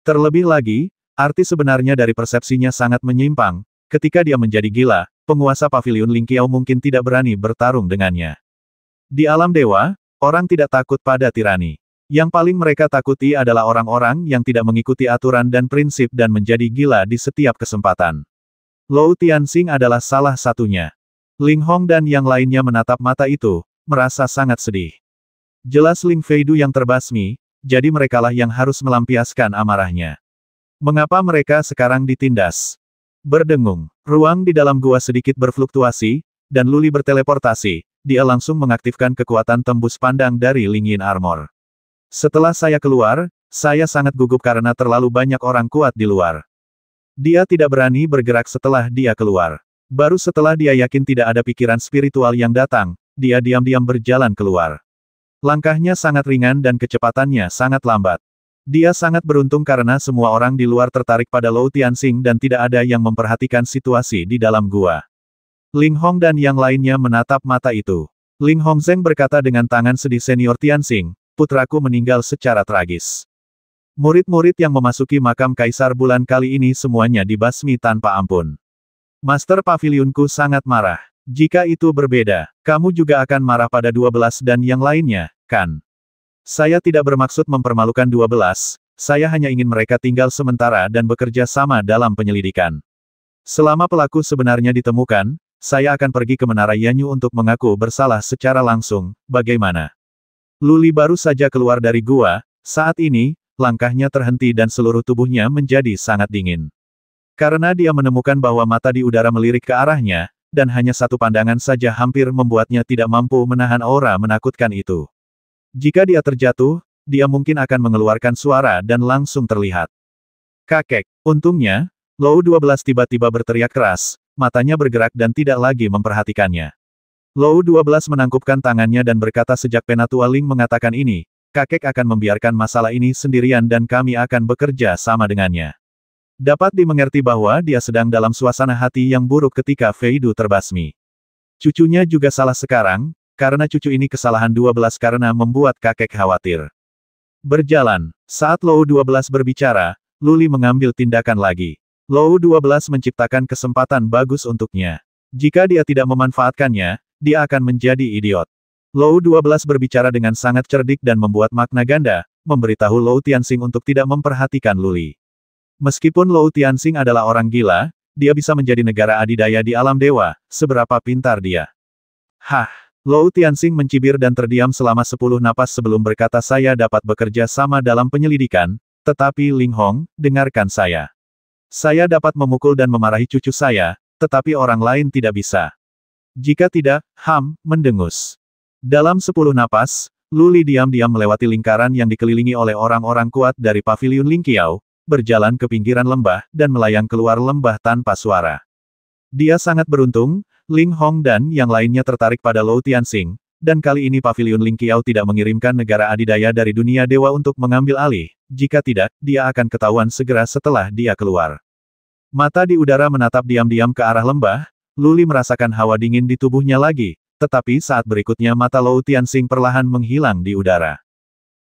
Terlebih lagi, arti sebenarnya dari persepsinya sangat menyimpang, ketika dia menjadi gila, penguasa Pavilion Lingqiao mungkin tidak berani bertarung dengannya. Di alam dewa, orang tidak takut pada tirani. Yang paling mereka takuti adalah orang-orang yang tidak mengikuti aturan dan prinsip dan menjadi gila di setiap kesempatan. Lou Tianxing adalah salah satunya. Ling Hong dan yang lainnya menatap mata itu, merasa sangat sedih. Jelas Ling Feidu yang terbasmi, jadi merekalah yang harus melampiaskan amarahnya. Mengapa mereka sekarang ditindas? Berdengung, ruang di dalam gua sedikit berfluktuasi, dan Luli berteleportasi, dia langsung mengaktifkan kekuatan tembus pandang dari Ling Yin Armor. Setelah saya keluar, saya sangat gugup karena terlalu banyak orang kuat di luar. Dia tidak berani bergerak setelah dia keluar. Baru setelah dia yakin tidak ada pikiran spiritual yang datang, dia diam-diam berjalan keluar. Langkahnya sangat ringan dan kecepatannya sangat lambat. Dia sangat beruntung karena semua orang di luar tertarik pada Lou Tianxing dan tidak ada yang memperhatikan situasi di dalam gua. Ling Hong dan yang lainnya menatap mata itu. Ling Hong Zeng berkata dengan tangan sedih senior Tianxing, putraku meninggal secara tragis. Murid-murid yang memasuki makam Kaisar bulan kali ini semuanya dibasmi tanpa ampun. Master Pavilionku sangat marah. Jika itu berbeda, kamu juga akan marah pada dua belas dan yang lainnya, kan? Saya tidak bermaksud mempermalukan dua belas. saya hanya ingin mereka tinggal sementara dan bekerja sama dalam penyelidikan. Selama pelaku sebenarnya ditemukan, saya akan pergi ke Menara Yanyu untuk mengaku bersalah secara langsung, bagaimana? Luli baru saja keluar dari gua, saat ini, langkahnya terhenti dan seluruh tubuhnya menjadi sangat dingin. Karena dia menemukan bahwa mata di udara melirik ke arahnya, dan hanya satu pandangan saja hampir membuatnya tidak mampu menahan aura menakutkan itu. Jika dia terjatuh, dia mungkin akan mengeluarkan suara dan langsung terlihat. Kakek, untungnya, Lou 12 tiba-tiba berteriak keras, matanya bergerak dan tidak lagi memperhatikannya. Lou 12 menangkupkan tangannya dan berkata sejak Penatua Ling mengatakan ini, kakek akan membiarkan masalah ini sendirian dan kami akan bekerja sama dengannya. Dapat dimengerti bahwa dia sedang dalam suasana hati yang buruk ketika Feidu terbasmi. Cucunya juga salah sekarang, karena cucu ini kesalahan 12 karena membuat kakek khawatir. Berjalan, saat Lou 12 berbicara, Luli mengambil tindakan lagi. Lou 12 menciptakan kesempatan bagus untuknya. Jika dia tidak memanfaatkannya, dia akan menjadi idiot. Lou 12 berbicara dengan sangat cerdik dan membuat makna ganda, memberitahu Lou Tianxing untuk tidak memperhatikan Luli. Meskipun Lou Tianxing adalah orang gila, dia bisa menjadi negara adidaya di alam dewa, seberapa pintar dia. Hah! Lou Tianxing mencibir dan terdiam selama sepuluh napas sebelum berkata saya dapat bekerja sama dalam penyelidikan, tetapi Ling Hong, dengarkan saya. Saya dapat memukul dan memarahi cucu saya, tetapi orang lain tidak bisa. Jika tidak, Ham, mendengus. Dalam sepuluh napas, Luli diam-diam melewati lingkaran yang dikelilingi oleh orang-orang kuat dari Paviliun Lingqiao, berjalan ke pinggiran lembah dan melayang keluar lembah tanpa suara. Dia sangat beruntung, Ling Hong dan yang lainnya tertarik pada Lou Tianxing, dan kali ini Paviliun Ling Qiao tidak mengirimkan negara adidaya dari dunia dewa untuk mengambil alih, jika tidak, dia akan ketahuan segera setelah dia keluar. Mata di udara menatap diam-diam ke arah lembah, Luli merasakan hawa dingin di tubuhnya lagi, tetapi saat berikutnya mata Lou Tianxing perlahan menghilang di udara.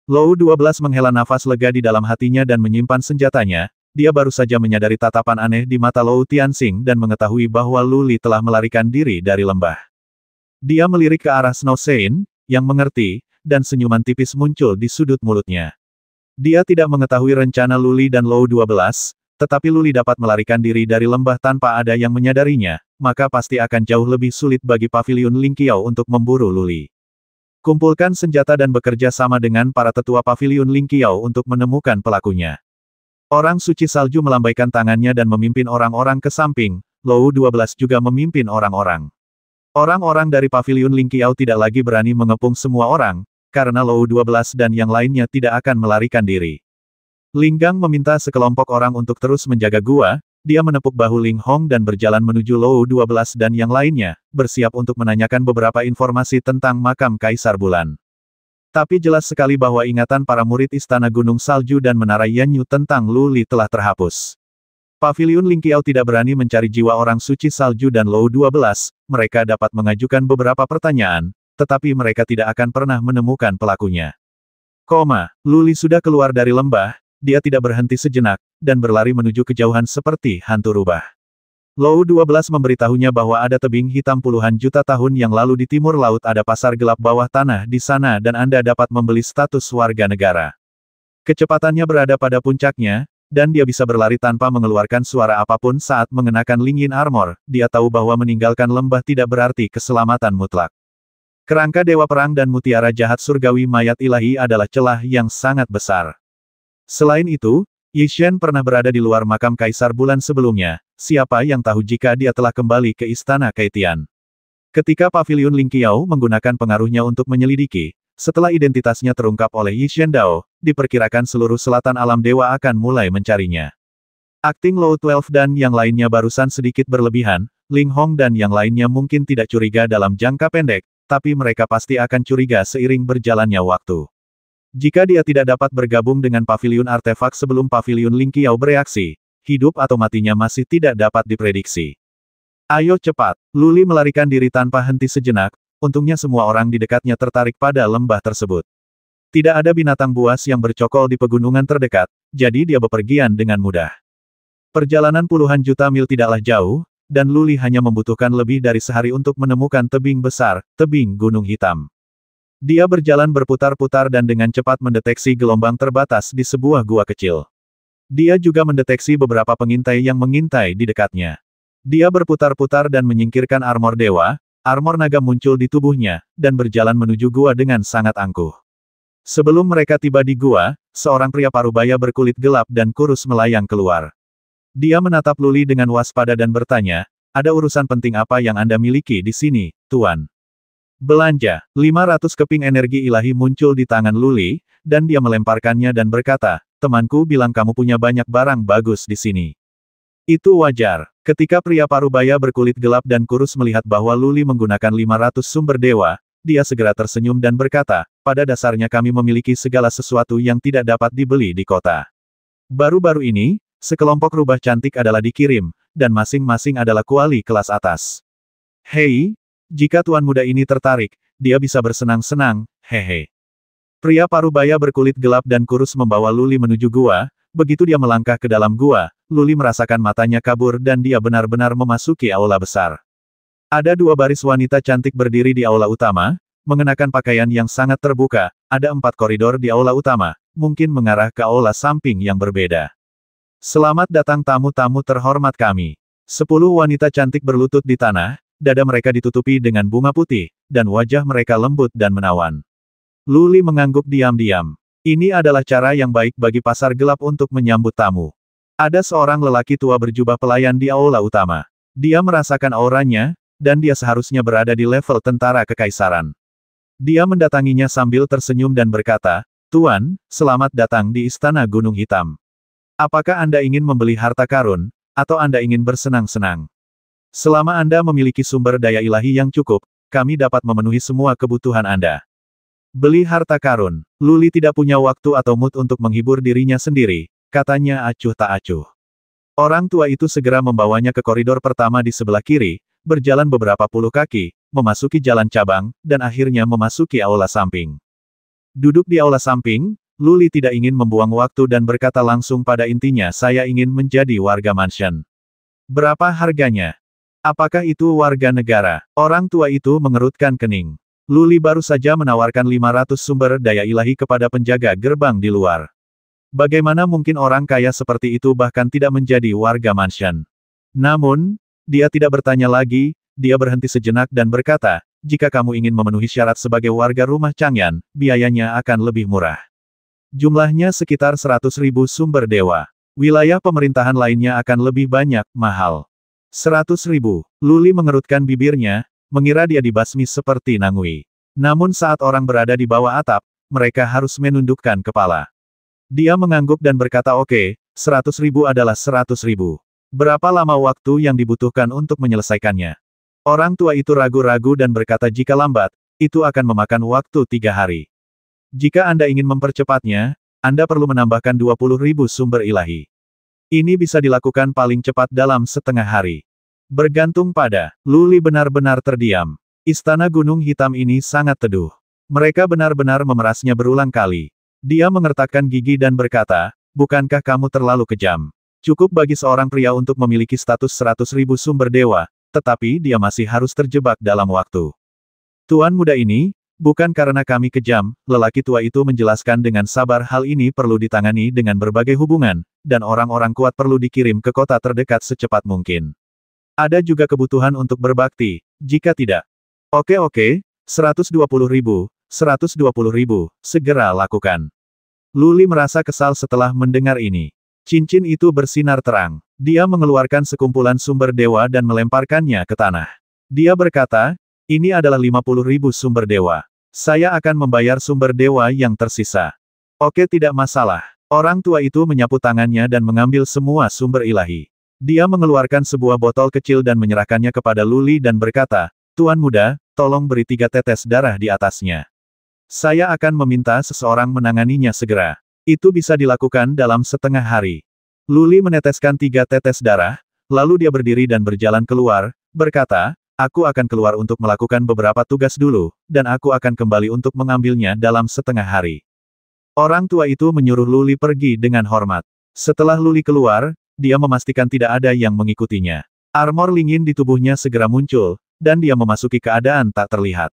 Lou 12 menghela nafas lega di dalam hatinya dan menyimpan senjatanya, dia baru saja menyadari tatapan aneh di mata Lou Tianxing dan mengetahui bahwa Luli telah melarikan diri dari lembah. Dia melirik ke arah Snow Sein, yang mengerti, dan senyuman tipis muncul di sudut mulutnya. Dia tidak mengetahui rencana Luli dan Lou 12, tetapi Luli dapat melarikan diri dari lembah tanpa ada yang menyadarinya, maka pasti akan jauh lebih sulit bagi Paviliun Lingqiao untuk memburu Luli. Kumpulkan senjata dan bekerja sama dengan para tetua pavilion Lingqiao untuk menemukan pelakunya. Orang suci salju melambaikan tangannya dan memimpin orang-orang ke samping, Lou 12 juga memimpin orang-orang. Orang-orang dari pavilion Lingqiao tidak lagi berani mengepung semua orang, karena Lou 12 dan yang lainnya tidak akan melarikan diri. Linggang meminta sekelompok orang untuk terus menjaga gua, dia menepuk bahu Ling Hong dan berjalan menuju Lou 12 dan yang lainnya, bersiap untuk menanyakan beberapa informasi tentang makam Kaisar Bulan. Tapi jelas sekali bahwa ingatan para murid Istana Gunung Salju dan Menara Yanyu tentang Lu Li telah terhapus. Pavilion Ling Qiao tidak berani mencari jiwa orang suci Salju dan Lou 12, mereka dapat mengajukan beberapa pertanyaan, tetapi mereka tidak akan pernah menemukan pelakunya. Koma, Luli sudah keluar dari lembah, dia tidak berhenti sejenak, dan berlari menuju kejauhan seperti hantu rubah. Lou 12 memberitahunya bahwa ada tebing hitam puluhan juta tahun yang lalu di timur laut ada pasar gelap bawah tanah di sana dan Anda dapat membeli status warga negara. Kecepatannya berada pada puncaknya, dan dia bisa berlari tanpa mengeluarkan suara apapun saat mengenakan lingin armor, dia tahu bahwa meninggalkan lembah tidak berarti keselamatan mutlak. Kerangka Dewa Perang dan Mutiara Jahat Surgawi Mayat Ilahi adalah celah yang sangat besar. Selain itu, Yishen pernah berada di luar makam kaisar bulan sebelumnya, siapa yang tahu jika dia telah kembali ke istana Kaitian. Ketika pavilion Ling Qiao menggunakan pengaruhnya untuk menyelidiki, setelah identitasnya terungkap oleh Yishen Dao, diperkirakan seluruh selatan alam dewa akan mulai mencarinya. Akting Low 12 dan yang lainnya barusan sedikit berlebihan, Ling Hong dan yang lainnya mungkin tidak curiga dalam jangka pendek, tapi mereka pasti akan curiga seiring berjalannya waktu. Jika dia tidak dapat bergabung dengan pavilion artefak sebelum pavilion Lingqiao bereaksi, hidup atau matinya masih tidak dapat diprediksi. Ayo cepat, Luli melarikan diri tanpa henti sejenak, untungnya semua orang di dekatnya tertarik pada lembah tersebut. Tidak ada binatang buas yang bercokol di pegunungan terdekat, jadi dia bepergian dengan mudah. Perjalanan puluhan juta mil tidaklah jauh, dan Luli hanya membutuhkan lebih dari sehari untuk menemukan tebing besar, tebing gunung hitam. Dia berjalan berputar-putar dan dengan cepat mendeteksi gelombang terbatas di sebuah gua kecil. Dia juga mendeteksi beberapa pengintai yang mengintai di dekatnya. Dia berputar-putar dan menyingkirkan armor dewa, armor naga muncul di tubuhnya, dan berjalan menuju gua dengan sangat angkuh. Sebelum mereka tiba di gua, seorang pria parubaya berkulit gelap dan kurus melayang keluar. Dia menatap Luli dengan waspada dan bertanya, ada urusan penting apa yang Anda miliki di sini, Tuan? Belanja, 500 keping energi ilahi muncul di tangan Luli, dan dia melemparkannya dan berkata, temanku bilang kamu punya banyak barang bagus di sini. Itu wajar. Ketika pria parubaya berkulit gelap dan kurus melihat bahwa Luli menggunakan 500 sumber dewa, dia segera tersenyum dan berkata, pada dasarnya kami memiliki segala sesuatu yang tidak dapat dibeli di kota. Baru-baru ini, sekelompok rubah cantik adalah dikirim, dan masing-masing adalah kuali kelas atas. Hei, jika tuan muda ini tertarik, dia bisa bersenang-senang, hehe. Pria parubaya berkulit gelap dan kurus membawa Luli menuju gua, begitu dia melangkah ke dalam gua, Luli merasakan matanya kabur dan dia benar-benar memasuki aula besar. Ada dua baris wanita cantik berdiri di aula utama, mengenakan pakaian yang sangat terbuka, ada empat koridor di aula utama, mungkin mengarah ke aula samping yang berbeda. Selamat datang tamu-tamu terhormat kami. Sepuluh wanita cantik berlutut di tanah, dada mereka ditutupi dengan bunga putih, dan wajah mereka lembut dan menawan. Luli mengangguk diam-diam. Ini adalah cara yang baik bagi pasar gelap untuk menyambut tamu. Ada seorang lelaki tua berjubah pelayan di aula utama. Dia merasakan auranya, dan dia seharusnya berada di level tentara kekaisaran. Dia mendatanginya sambil tersenyum dan berkata, Tuan, selamat datang di Istana Gunung Hitam. Apakah Anda ingin membeli harta karun, atau Anda ingin bersenang-senang? Selama Anda memiliki sumber daya ilahi yang cukup, kami dapat memenuhi semua kebutuhan Anda. Beli harta karun. Luli tidak punya waktu atau mood untuk menghibur dirinya sendiri, katanya acuh tak acuh. Orang tua itu segera membawanya ke koridor pertama di sebelah kiri, berjalan beberapa puluh kaki, memasuki jalan cabang, dan akhirnya memasuki aula samping. Duduk di aula samping, Luli tidak ingin membuang waktu dan berkata langsung pada intinya saya ingin menjadi warga mansion. Berapa harganya? Apakah itu warga negara? Orang tua itu mengerutkan kening. Luli baru saja menawarkan 500 sumber daya ilahi kepada penjaga gerbang di luar. Bagaimana mungkin orang kaya seperti itu bahkan tidak menjadi warga mansion? Namun, dia tidak bertanya lagi, dia berhenti sejenak dan berkata, jika kamu ingin memenuhi syarat sebagai warga rumah Changyan, biayanya akan lebih murah. Jumlahnya sekitar 100 ribu sumber dewa. Wilayah pemerintahan lainnya akan lebih banyak, mahal. Seratus ribu. Luli mengerutkan bibirnya, mengira dia dibasmi seperti Nangui. Namun saat orang berada di bawah atap, mereka harus menundukkan kepala. Dia mengangguk dan berkata oke, okay, seratus ribu adalah seratus ribu. Berapa lama waktu yang dibutuhkan untuk menyelesaikannya? Orang tua itu ragu-ragu dan berkata jika lambat, itu akan memakan waktu tiga hari. Jika Anda ingin mempercepatnya, Anda perlu menambahkan 20 ribu sumber ilahi. Ini bisa dilakukan paling cepat dalam setengah hari. Bergantung pada, Luli benar-benar terdiam. Istana Gunung Hitam ini sangat teduh. Mereka benar-benar memerasnya berulang kali. Dia mengertakkan gigi dan berkata, bukankah kamu terlalu kejam? Cukup bagi seorang pria untuk memiliki status seratus ribu sumber dewa, tetapi dia masih harus terjebak dalam waktu. Tuan muda ini, Bukan karena kami kejam, lelaki tua itu menjelaskan dengan sabar hal ini perlu ditangani dengan berbagai hubungan, dan orang-orang kuat perlu dikirim ke kota terdekat secepat mungkin. Ada juga kebutuhan untuk berbakti, jika tidak. Oke oke, 120 ribu, 120 ribu, segera lakukan. Luli merasa kesal setelah mendengar ini. Cincin itu bersinar terang. Dia mengeluarkan sekumpulan sumber dewa dan melemparkannya ke tanah. Dia berkata, ini adalah 50 ribu sumber dewa. Saya akan membayar sumber dewa yang tersisa. Oke tidak masalah. Orang tua itu menyapu tangannya dan mengambil semua sumber ilahi. Dia mengeluarkan sebuah botol kecil dan menyerahkannya kepada Luli dan berkata, Tuan muda, tolong beri tiga tetes darah di atasnya. Saya akan meminta seseorang menanganinya segera. Itu bisa dilakukan dalam setengah hari. Luli meneteskan tiga tetes darah, lalu dia berdiri dan berjalan keluar, berkata, Aku akan keluar untuk melakukan beberapa tugas dulu, dan aku akan kembali untuk mengambilnya dalam setengah hari. Orang tua itu menyuruh Luli pergi dengan hormat. Setelah Luli keluar, dia memastikan tidak ada yang mengikutinya. Armor lingin di tubuhnya segera muncul, dan dia memasuki keadaan tak terlihat.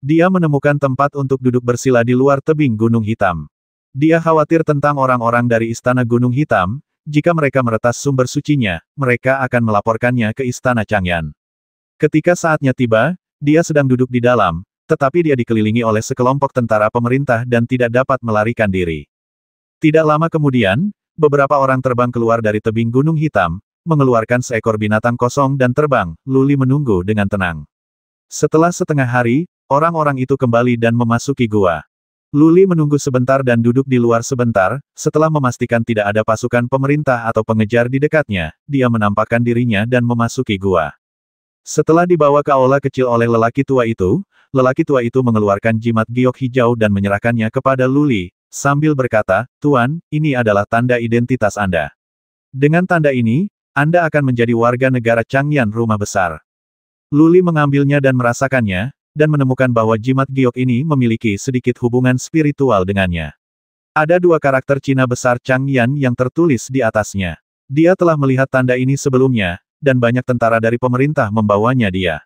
Dia menemukan tempat untuk duduk bersila di luar tebing Gunung Hitam. Dia khawatir tentang orang-orang dari Istana Gunung Hitam, jika mereka meretas sumber sucinya, mereka akan melaporkannya ke Istana Changyan. Ketika saatnya tiba, dia sedang duduk di dalam, tetapi dia dikelilingi oleh sekelompok tentara pemerintah dan tidak dapat melarikan diri. Tidak lama kemudian, beberapa orang terbang keluar dari tebing Gunung Hitam, mengeluarkan seekor binatang kosong dan terbang, Luli menunggu dengan tenang. Setelah setengah hari, orang-orang itu kembali dan memasuki gua. Luli menunggu sebentar dan duduk di luar sebentar, setelah memastikan tidak ada pasukan pemerintah atau pengejar di dekatnya, dia menampakkan dirinya dan memasuki gua. Setelah dibawa ke aula kecil oleh lelaki tua itu, lelaki tua itu mengeluarkan jimat giok hijau dan menyerahkannya kepada Luli, sambil berkata, Tuan, ini adalah tanda identitas Anda. Dengan tanda ini, Anda akan menjadi warga negara Changyan rumah besar. Luli mengambilnya dan merasakannya, dan menemukan bahwa jimat giok ini memiliki sedikit hubungan spiritual dengannya. Ada dua karakter Cina besar Changyan yang tertulis di atasnya. Dia telah melihat tanda ini sebelumnya, dan banyak tentara dari pemerintah membawanya dia.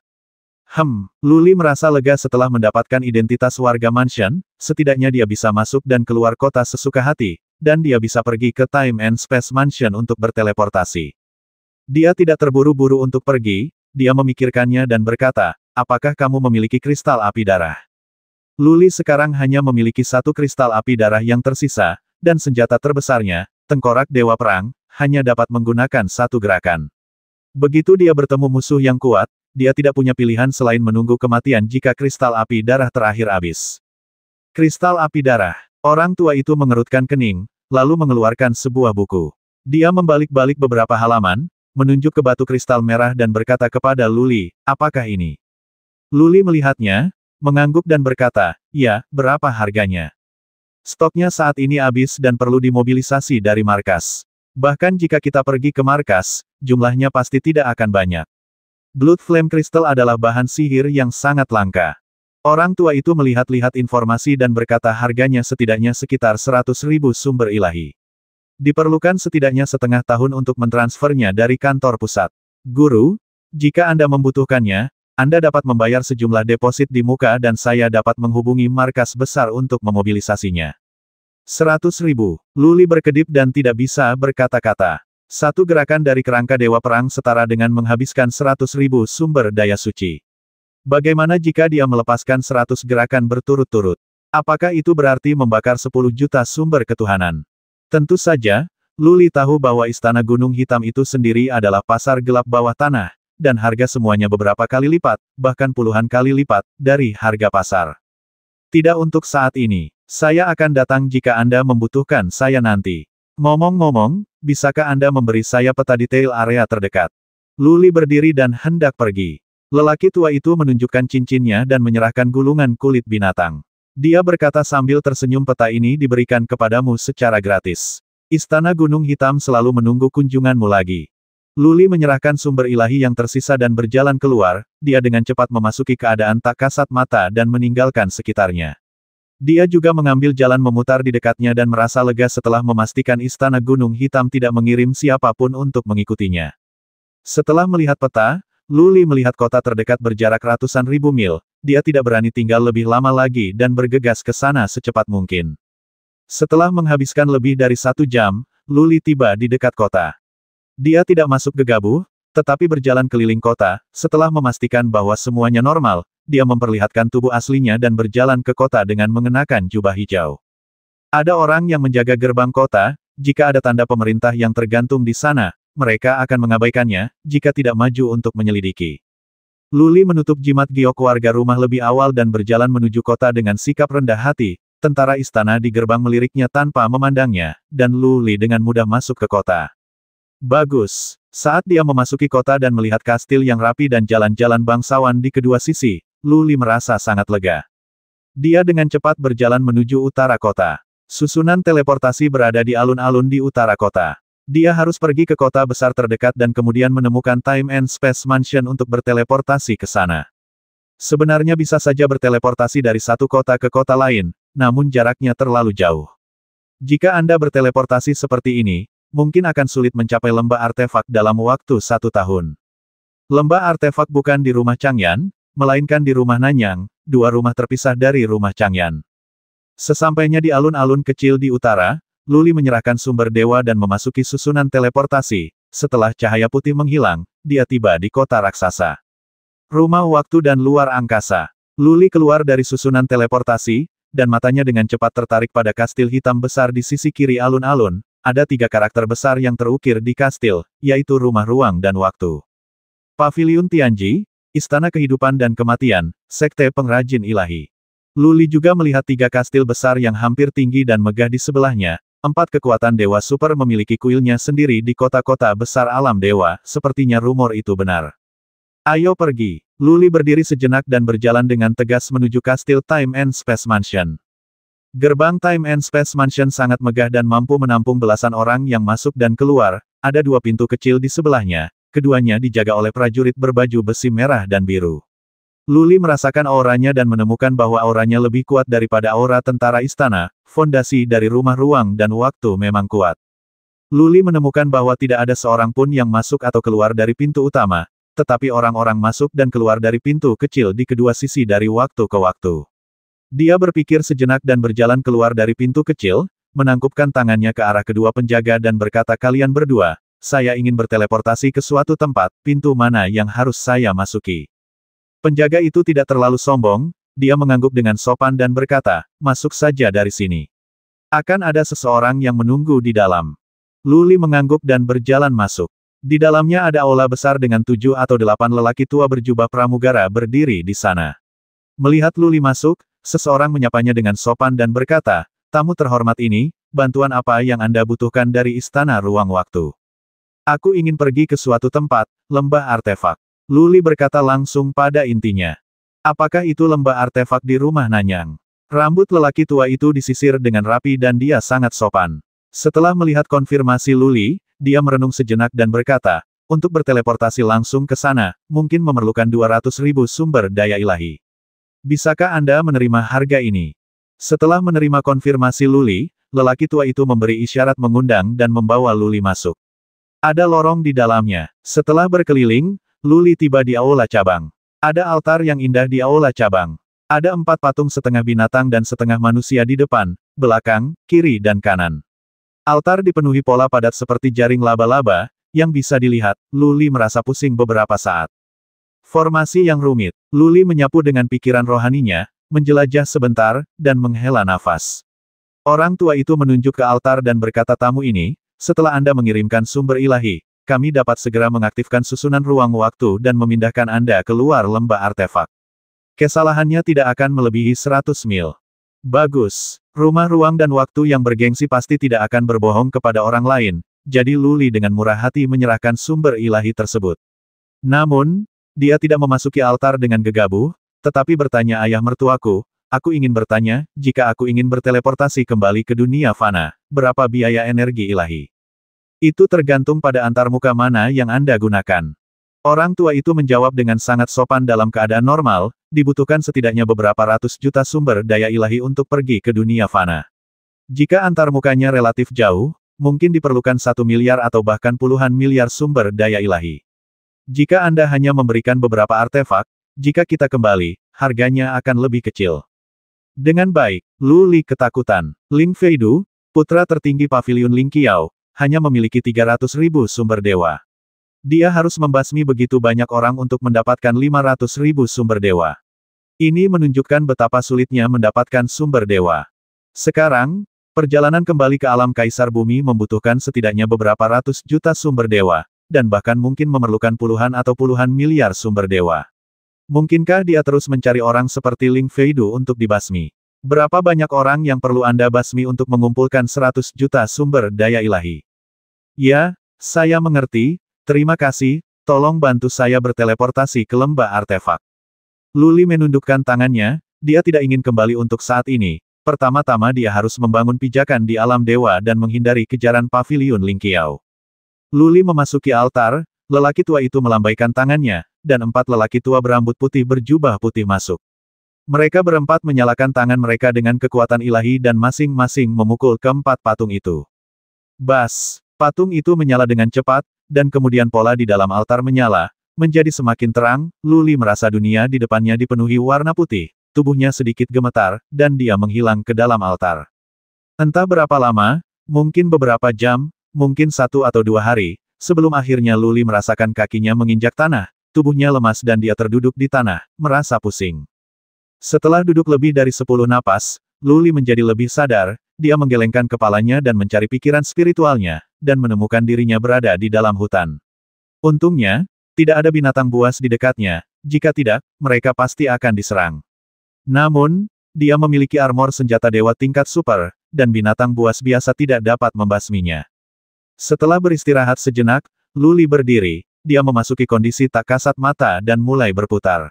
Hem, Luli merasa lega setelah mendapatkan identitas warga mansion, setidaknya dia bisa masuk dan keluar kota sesuka hati, dan dia bisa pergi ke Time and Space Mansion untuk berteleportasi. Dia tidak terburu-buru untuk pergi, dia memikirkannya dan berkata, apakah kamu memiliki kristal api darah? Luli sekarang hanya memiliki satu kristal api darah yang tersisa, dan senjata terbesarnya, tengkorak Dewa Perang, hanya dapat menggunakan satu gerakan. Begitu dia bertemu musuh yang kuat, dia tidak punya pilihan selain menunggu kematian jika kristal api darah terakhir habis. Kristal api darah. Orang tua itu mengerutkan kening, lalu mengeluarkan sebuah buku. Dia membalik-balik beberapa halaman, menunjuk ke batu kristal merah dan berkata kepada Luli, apakah ini? Luli melihatnya, mengangguk dan berkata, ya, berapa harganya? Stoknya saat ini habis dan perlu dimobilisasi dari markas. Bahkan jika kita pergi ke markas, jumlahnya pasti tidak akan banyak. Blood Flame Crystal adalah bahan sihir yang sangat langka. Orang tua itu melihat-lihat informasi dan berkata harganya setidaknya sekitar 100 ribu sumber ilahi. Diperlukan setidaknya setengah tahun untuk mentransfernya dari kantor pusat. Guru, jika Anda membutuhkannya, Anda dapat membayar sejumlah deposit di muka dan saya dapat menghubungi markas besar untuk memobilisasinya. Seratus ribu. Luli berkedip dan tidak bisa berkata-kata. Satu gerakan dari kerangka Dewa Perang setara dengan menghabiskan seratus ribu sumber daya suci. Bagaimana jika dia melepaskan seratus gerakan berturut-turut? Apakah itu berarti membakar sepuluh juta sumber ketuhanan? Tentu saja, Luli tahu bahwa Istana Gunung Hitam itu sendiri adalah pasar gelap bawah tanah, dan harga semuanya beberapa kali lipat, bahkan puluhan kali lipat, dari harga pasar. Tidak untuk saat ini. Saya akan datang jika Anda membutuhkan saya nanti. Ngomong-ngomong, bisakah Anda memberi saya peta detail area terdekat? Luli berdiri dan hendak pergi. Lelaki tua itu menunjukkan cincinnya dan menyerahkan gulungan kulit binatang. Dia berkata sambil tersenyum peta ini diberikan kepadamu secara gratis. Istana Gunung Hitam selalu menunggu kunjunganmu lagi. Luli menyerahkan sumber ilahi yang tersisa dan berjalan keluar, dia dengan cepat memasuki keadaan tak kasat mata dan meninggalkan sekitarnya. Dia juga mengambil jalan memutar di dekatnya dan merasa lega setelah memastikan Istana Gunung Hitam tidak mengirim siapapun untuk mengikutinya. Setelah melihat peta, Luli melihat kota terdekat berjarak ratusan ribu mil, dia tidak berani tinggal lebih lama lagi dan bergegas ke sana secepat mungkin. Setelah menghabiskan lebih dari satu jam, Luli tiba di dekat kota. Dia tidak masuk gegabah, tetapi berjalan keliling kota, setelah memastikan bahwa semuanya normal, dia memperlihatkan tubuh aslinya dan berjalan ke kota dengan mengenakan jubah hijau. Ada orang yang menjaga gerbang kota, jika ada tanda pemerintah yang tergantung di sana, mereka akan mengabaikannya, jika tidak maju untuk menyelidiki. Luli menutup jimat giok warga rumah lebih awal dan berjalan menuju kota dengan sikap rendah hati, tentara istana di gerbang meliriknya tanpa memandangnya, dan Luli dengan mudah masuk ke kota. Bagus. Saat dia memasuki kota dan melihat kastil yang rapi dan jalan-jalan bangsawan di kedua sisi, Luli merasa sangat lega. Dia dengan cepat berjalan menuju utara kota. Susunan teleportasi berada di alun-alun di utara kota. Dia harus pergi ke kota besar terdekat dan kemudian menemukan Time and Space Mansion untuk berteleportasi ke sana. Sebenarnya bisa saja berteleportasi dari satu kota ke kota lain, namun jaraknya terlalu jauh. Jika Anda berteleportasi seperti ini, mungkin akan sulit mencapai lembah artefak dalam waktu satu tahun. Lembah artefak bukan di rumah Changyan, melainkan di rumah Nanyang, dua rumah terpisah dari rumah Changyan. Sesampainya di alun-alun kecil di utara, Luli menyerahkan sumber dewa dan memasuki susunan teleportasi, setelah cahaya putih menghilang, dia tiba di kota raksasa. Rumah waktu dan luar angkasa. Luli keluar dari susunan teleportasi, dan matanya dengan cepat tertarik pada kastil hitam besar di sisi kiri alun-alun, ada tiga karakter besar yang terukir di kastil, yaitu rumah ruang dan waktu. Paviliun Tianji, Istana Kehidupan dan Kematian, Sekte Pengrajin Ilahi. Luli juga melihat tiga kastil besar yang hampir tinggi dan megah di sebelahnya, empat kekuatan Dewa Super memiliki kuilnya sendiri di kota-kota besar alam Dewa, sepertinya rumor itu benar. Ayo pergi. Luli berdiri sejenak dan berjalan dengan tegas menuju kastil Time and Space Mansion. Gerbang Time and Space Mansion sangat megah dan mampu menampung belasan orang yang masuk dan keluar, ada dua pintu kecil di sebelahnya, keduanya dijaga oleh prajurit berbaju besi merah dan biru. Luli merasakan auranya dan menemukan bahwa auranya lebih kuat daripada aura tentara istana, fondasi dari rumah ruang dan waktu memang kuat. Luli menemukan bahwa tidak ada seorang pun yang masuk atau keluar dari pintu utama, tetapi orang-orang masuk dan keluar dari pintu kecil di kedua sisi dari waktu ke waktu. Dia berpikir sejenak dan berjalan keluar dari pintu kecil, menangkupkan tangannya ke arah kedua penjaga dan berkata kalian berdua, saya ingin berteleportasi ke suatu tempat, pintu mana yang harus saya masuki. Penjaga itu tidak terlalu sombong, dia mengangguk dengan sopan dan berkata, masuk saja dari sini. Akan ada seseorang yang menunggu di dalam. Luli mengangguk dan berjalan masuk. Di dalamnya ada aula besar dengan tujuh atau delapan lelaki tua berjubah pramugara berdiri di sana. Melihat Luli masuk, seseorang menyapanya dengan sopan dan berkata, Tamu terhormat ini, bantuan apa yang Anda butuhkan dari Istana Ruang Waktu? Aku ingin pergi ke suatu tempat, lembah artefak. Luli berkata langsung pada intinya. Apakah itu lembah artefak di rumah Nanyang? Rambut lelaki tua itu disisir dengan rapi dan dia sangat sopan. Setelah melihat konfirmasi Luli, dia merenung sejenak dan berkata, untuk berteleportasi langsung ke sana, mungkin memerlukan 200 ribu sumber daya ilahi. Bisakah Anda menerima harga ini? Setelah menerima konfirmasi Luli, lelaki tua itu memberi isyarat mengundang dan membawa Luli masuk. Ada lorong di dalamnya. Setelah berkeliling, Luli tiba di aula cabang. Ada altar yang indah di aula cabang. Ada empat patung setengah binatang dan setengah manusia di depan, belakang, kiri dan kanan. Altar dipenuhi pola padat seperti jaring laba-laba, yang bisa dilihat, Luli merasa pusing beberapa saat. Formasi yang rumit, Luli menyapu dengan pikiran rohaninya, menjelajah sebentar, dan menghela nafas. Orang tua itu menunjuk ke altar dan berkata tamu ini, setelah Anda mengirimkan sumber ilahi, kami dapat segera mengaktifkan susunan ruang waktu dan memindahkan Anda keluar lembah artefak. Kesalahannya tidak akan melebihi 100 mil. Bagus. Rumah ruang dan waktu yang bergengsi pasti tidak akan berbohong kepada orang lain, jadi Luli dengan murah hati menyerahkan sumber ilahi tersebut. Namun, dia tidak memasuki altar dengan gegabah, tetapi bertanya ayah mertuaku, Aku ingin bertanya, jika aku ingin berteleportasi kembali ke dunia fana, berapa biaya energi ilahi? Itu tergantung pada antarmuka mana yang Anda gunakan. Orang tua itu menjawab dengan sangat sopan dalam keadaan normal, dibutuhkan setidaknya beberapa ratus juta sumber daya ilahi untuk pergi ke dunia fana. Jika antarmukanya relatif jauh, mungkin diperlukan satu miliar atau bahkan puluhan miliar sumber daya ilahi. Jika Anda hanya memberikan beberapa artefak, jika kita kembali, harganya akan lebih kecil. Dengan baik, Lu Li ketakutan. Ling Feidu, putra tertinggi pavilion Ling Qiao, hanya memiliki 300 ribu sumber dewa. Dia harus membasmi begitu banyak orang untuk mendapatkan 500 ribu sumber dewa. Ini menunjukkan betapa sulitnya mendapatkan sumber dewa. Sekarang, perjalanan kembali ke alam kaisar bumi membutuhkan setidaknya beberapa ratus juta sumber dewa, dan bahkan mungkin memerlukan puluhan atau puluhan miliar sumber dewa. Mungkinkah dia terus mencari orang seperti Ling Feidu untuk dibasmi? Berapa banyak orang yang perlu Anda basmi untuk mengumpulkan 100 juta sumber daya ilahi? Ya, saya mengerti, terima kasih, tolong bantu saya berteleportasi ke lembah artefak. Luli menundukkan tangannya, dia tidak ingin kembali untuk saat ini. Pertama-tama dia harus membangun pijakan di alam dewa dan menghindari kejaran pavilion Qiao. Luli memasuki altar, lelaki tua itu melambaikan tangannya, dan empat lelaki tua berambut putih berjubah putih masuk. Mereka berempat menyalakan tangan mereka dengan kekuatan ilahi dan masing-masing memukul keempat patung itu. Bas, patung itu menyala dengan cepat, dan kemudian pola di dalam altar menyala, menjadi semakin terang, Luli merasa dunia di depannya dipenuhi warna putih, tubuhnya sedikit gemetar, dan dia menghilang ke dalam altar. Entah berapa lama, mungkin beberapa jam, mungkin satu atau dua hari, sebelum akhirnya Luli merasakan kakinya menginjak tanah, tubuhnya lemas dan dia terduduk di tanah, merasa pusing. Setelah duduk lebih dari sepuluh napas, Luli menjadi lebih sadar, dia menggelengkan kepalanya dan mencari pikiran spiritualnya, dan menemukan dirinya berada di dalam hutan. Untungnya, tidak ada binatang buas di dekatnya, jika tidak, mereka pasti akan diserang. Namun, dia memiliki armor senjata dewa tingkat super, dan binatang buas biasa tidak dapat membasminya. Setelah beristirahat sejenak, Luli berdiri, dia memasuki kondisi tak kasat mata dan mulai berputar.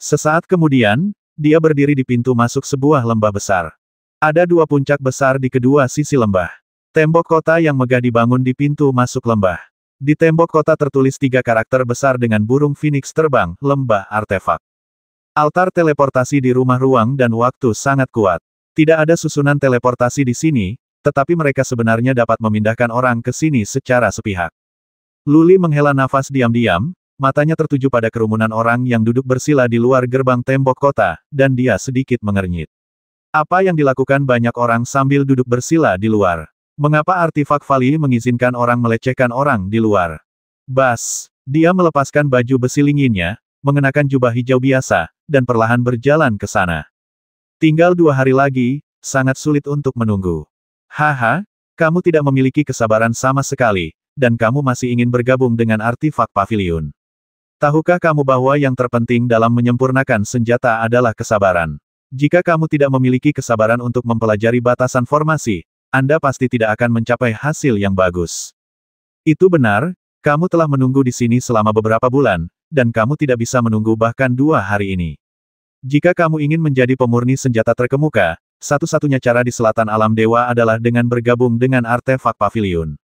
Sesaat kemudian, dia berdiri di pintu masuk sebuah lembah besar. Ada dua puncak besar di kedua sisi lembah. Tembok kota yang megah dibangun di pintu masuk lembah. Di tembok kota tertulis tiga karakter besar dengan burung phoenix terbang, lembah artefak. Altar teleportasi di rumah ruang dan waktu sangat kuat. Tidak ada susunan teleportasi di sini, tetapi mereka sebenarnya dapat memindahkan orang ke sini secara sepihak. Luli menghela nafas diam-diam, matanya tertuju pada kerumunan orang yang duduk bersila di luar gerbang tembok kota, dan dia sedikit mengernyit. Apa yang dilakukan banyak orang sambil duduk bersila di luar? Mengapa artifak Vali mengizinkan orang melecehkan orang di luar? Bas, dia melepaskan baju besi linginnya, mengenakan jubah hijau biasa, dan perlahan berjalan ke sana. Tinggal dua hari lagi, sangat sulit untuk menunggu. Haha, kamu tidak memiliki kesabaran sama sekali, dan kamu masih ingin bergabung dengan artefak pavilion. Tahukah kamu bahwa yang terpenting dalam menyempurnakan senjata adalah kesabaran? Jika kamu tidak memiliki kesabaran untuk mempelajari batasan formasi, Anda pasti tidak akan mencapai hasil yang bagus. Itu benar, kamu telah menunggu di sini selama beberapa bulan, dan kamu tidak bisa menunggu bahkan dua hari ini. Jika kamu ingin menjadi pemurni senjata terkemuka, satu-satunya cara di selatan alam dewa adalah dengan bergabung dengan artefak pavilion.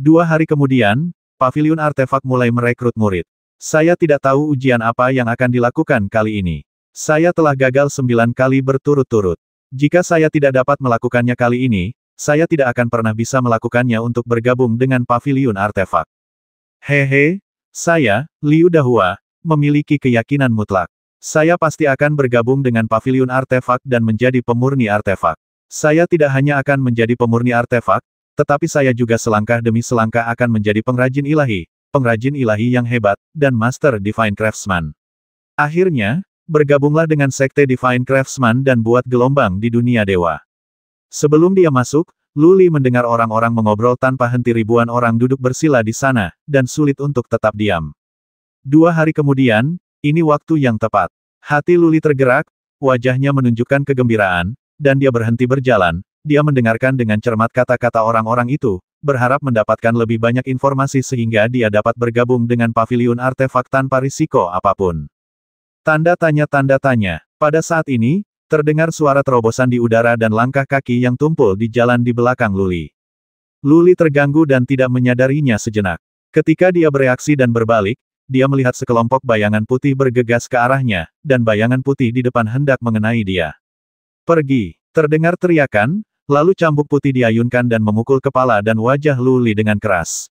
Dua hari kemudian, Paviliun artefak mulai merekrut murid. Saya tidak tahu ujian apa yang akan dilakukan kali ini. Saya telah gagal sembilan kali berturut-turut. Jika saya tidak dapat melakukannya kali ini, saya tidak akan pernah bisa melakukannya untuk bergabung dengan Paviliun artefak. Hehe, saya, Liu Dahua, memiliki keyakinan mutlak. Saya pasti akan bergabung dengan Paviliun artefak dan menjadi pemurni artefak. Saya tidak hanya akan menjadi pemurni artefak, tetapi saya juga selangkah demi selangkah akan menjadi pengrajin ilahi, pengrajin ilahi yang hebat, dan master Divine Craftsman. Akhirnya, bergabunglah dengan sekte Divine Craftsman dan buat gelombang di dunia dewa. Sebelum dia masuk, Luli mendengar orang-orang mengobrol tanpa henti ribuan orang duduk bersila di sana, dan sulit untuk tetap diam. Dua hari kemudian, ini waktu yang tepat. Hati Luli tergerak, wajahnya menunjukkan kegembiraan, dan dia berhenti berjalan, dia mendengarkan dengan cermat kata-kata orang-orang itu, berharap mendapatkan lebih banyak informasi sehingga dia dapat bergabung dengan pavilion artefak tanpa risiko apapun. Tanda tanya tanda tanya. Pada saat ini, terdengar suara terobosan di udara dan langkah kaki yang tumpul di jalan di belakang Luli. Luli terganggu dan tidak menyadarinya sejenak. Ketika dia bereaksi dan berbalik, dia melihat sekelompok bayangan putih bergegas ke arahnya, dan bayangan putih di depan hendak mengenai dia. Pergi, terdengar teriakan, Lalu cambuk putih diayunkan dan memukul kepala dan wajah Luli dengan keras.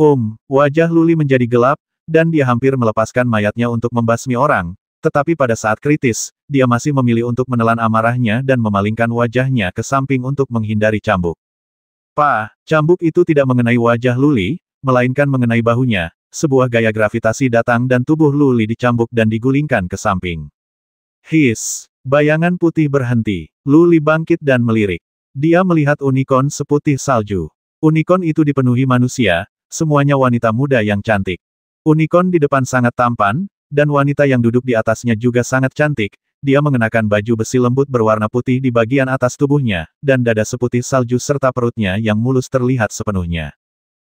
Um, wajah Luli menjadi gelap, dan dia hampir melepaskan mayatnya untuk membasmi orang, tetapi pada saat kritis, dia masih memilih untuk menelan amarahnya dan memalingkan wajahnya ke samping untuk menghindari cambuk. Pa, cambuk itu tidak mengenai wajah Luli, melainkan mengenai bahunya, sebuah gaya gravitasi datang dan tubuh Luli dicambuk dan digulingkan ke samping. His, bayangan putih berhenti, Luli bangkit dan melirik. Dia melihat unicorn seputih salju. Unicorn itu dipenuhi manusia, semuanya wanita muda yang cantik. Unicorn di depan sangat tampan, dan wanita yang duduk di atasnya juga sangat cantik, dia mengenakan baju besi lembut berwarna putih di bagian atas tubuhnya, dan dada seputih salju serta perutnya yang mulus terlihat sepenuhnya.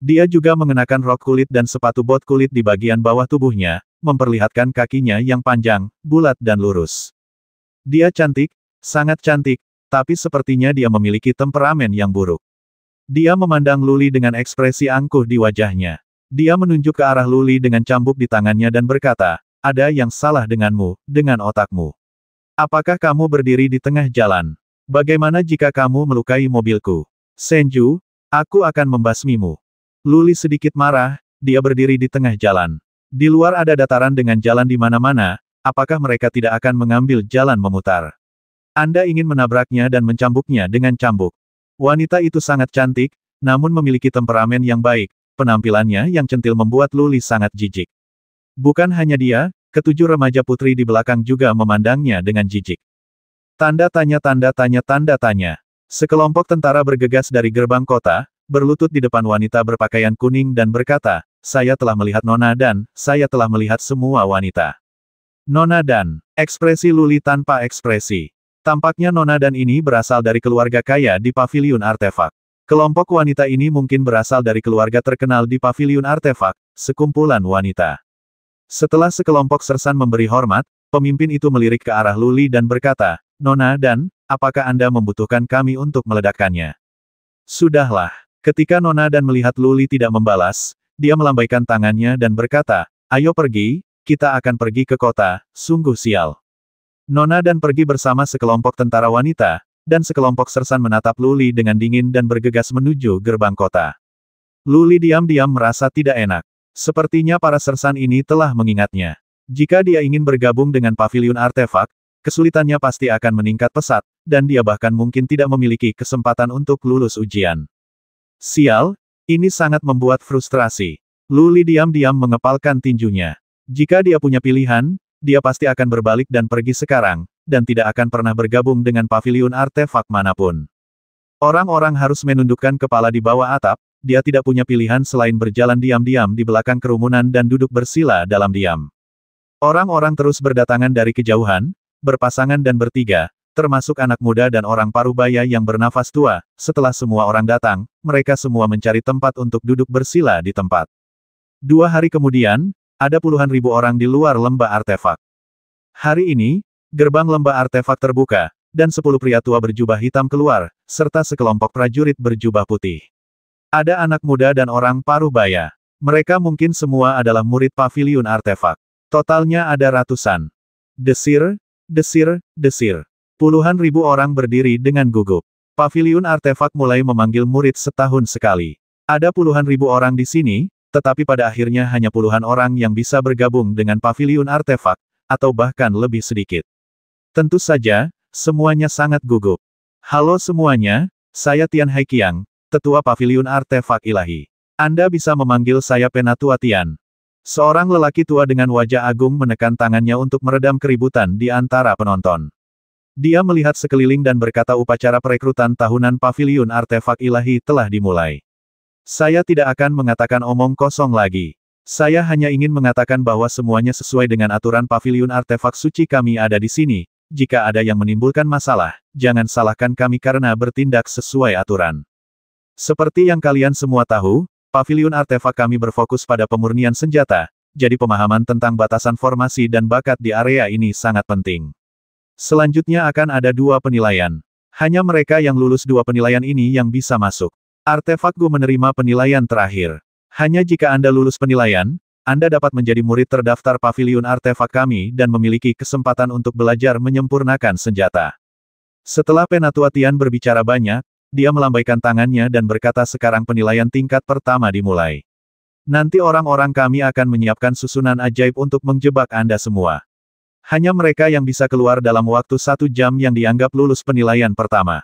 Dia juga mengenakan rok kulit dan sepatu bot kulit di bagian bawah tubuhnya, memperlihatkan kakinya yang panjang, bulat dan lurus. Dia cantik, sangat cantik, tapi sepertinya dia memiliki temperamen yang buruk. Dia memandang Luli dengan ekspresi angkuh di wajahnya. Dia menunjuk ke arah Luli dengan cambuk di tangannya dan berkata, ada yang salah denganmu, dengan otakmu. Apakah kamu berdiri di tengah jalan? Bagaimana jika kamu melukai mobilku? Senju, aku akan membasmimu. Luli sedikit marah, dia berdiri di tengah jalan. Di luar ada dataran dengan jalan di mana-mana, apakah mereka tidak akan mengambil jalan memutar? Anda ingin menabraknya dan mencambuknya dengan cambuk. Wanita itu sangat cantik, namun memiliki temperamen yang baik, penampilannya yang centil membuat Luli sangat jijik. Bukan hanya dia, ketujuh remaja putri di belakang juga memandangnya dengan jijik. Tanda tanya tanda tanya tanda tanya. Sekelompok tentara bergegas dari gerbang kota, berlutut di depan wanita berpakaian kuning dan berkata, saya telah melihat Nona dan, saya telah melihat semua wanita. Nona dan, ekspresi Luli tanpa ekspresi. Tampaknya Nona dan ini berasal dari keluarga kaya di Paviliun artefak. Kelompok wanita ini mungkin berasal dari keluarga terkenal di Paviliun artefak, sekumpulan wanita. Setelah sekelompok sersan memberi hormat, pemimpin itu melirik ke arah Luli dan berkata, Nona dan, apakah Anda membutuhkan kami untuk meledakkannya? Sudahlah. Ketika Nona dan melihat Luli tidak membalas, dia melambaikan tangannya dan berkata, ayo pergi, kita akan pergi ke kota, sungguh sial. Nona dan pergi bersama sekelompok tentara wanita, dan sekelompok sersan menatap Luli dengan dingin dan bergegas menuju gerbang kota. Luli diam-diam merasa tidak enak. Sepertinya para sersan ini telah mengingatnya. Jika dia ingin bergabung dengan pavilion artefak, kesulitannya pasti akan meningkat pesat, dan dia bahkan mungkin tidak memiliki kesempatan untuk lulus ujian. Sial, ini sangat membuat frustrasi. Luli diam-diam mengepalkan tinjunya. Jika dia punya pilihan, dia pasti akan berbalik dan pergi sekarang, dan tidak akan pernah bergabung dengan pavilion artefak manapun. Orang-orang harus menundukkan kepala di bawah atap, dia tidak punya pilihan selain berjalan diam-diam di belakang kerumunan dan duduk bersila dalam diam. Orang-orang terus berdatangan dari kejauhan, berpasangan dan bertiga, termasuk anak muda dan orang parubaya yang bernafas tua, setelah semua orang datang, mereka semua mencari tempat untuk duduk bersila di tempat. Dua hari kemudian, ada puluhan ribu orang di luar lembah artefak. Hari ini, gerbang lembah artefak terbuka, dan sepuluh pria tua berjubah hitam keluar, serta sekelompok prajurit berjubah putih. Ada anak muda dan orang paruh baya. Mereka mungkin semua adalah murid pavilion artefak. Totalnya ada ratusan. Desir, desir, desir. Puluhan ribu orang berdiri dengan gugup. Pavilion artefak mulai memanggil murid setahun sekali. Ada puluhan ribu orang di sini, tetapi pada akhirnya hanya puluhan orang yang bisa bergabung dengan pavilion artefak, atau bahkan lebih sedikit. Tentu saja, semuanya sangat gugup. Halo semuanya, saya Tian Haiqiang, Tetua Pavilion Artefak Ilahi. Anda bisa memanggil saya Penatua Tian. Seorang lelaki tua dengan wajah agung menekan tangannya untuk meredam keributan di antara penonton. Dia melihat sekeliling dan berkata upacara perekrutan tahunan pavilion Artefak Ilahi telah dimulai. Saya tidak akan mengatakan omong kosong lagi. Saya hanya ingin mengatakan bahwa semuanya sesuai dengan aturan pavilion artefak suci kami ada di sini. Jika ada yang menimbulkan masalah, jangan salahkan kami karena bertindak sesuai aturan. Seperti yang kalian semua tahu, pavilion artefak kami berfokus pada pemurnian senjata, jadi pemahaman tentang batasan formasi dan bakat di area ini sangat penting. Selanjutnya akan ada dua penilaian. Hanya mereka yang lulus dua penilaian ini yang bisa masuk. Artefak Gu menerima penilaian terakhir. Hanya jika Anda lulus penilaian, Anda dapat menjadi murid terdaftar pavilion artefak kami dan memiliki kesempatan untuk belajar menyempurnakan senjata. Setelah Penatua Tian berbicara banyak, dia melambaikan tangannya dan berkata sekarang penilaian tingkat pertama dimulai. Nanti orang-orang kami akan menyiapkan susunan ajaib untuk menjebak Anda semua. Hanya mereka yang bisa keluar dalam waktu satu jam yang dianggap lulus penilaian pertama.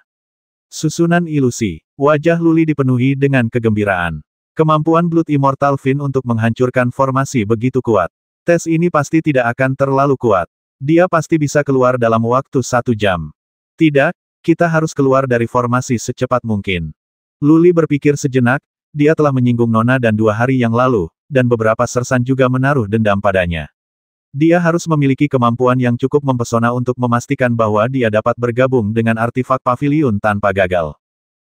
Susunan ilusi. Wajah Luli dipenuhi dengan kegembiraan. Kemampuan Blood Immortal Fin untuk menghancurkan formasi begitu kuat. Tes ini pasti tidak akan terlalu kuat. Dia pasti bisa keluar dalam waktu satu jam. Tidak, kita harus keluar dari formasi secepat mungkin. Luli berpikir sejenak, dia telah menyinggung Nona dan dua hari yang lalu, dan beberapa sersan juga menaruh dendam padanya. Dia harus memiliki kemampuan yang cukup mempesona untuk memastikan bahwa dia dapat bergabung dengan artefak pavilion tanpa gagal.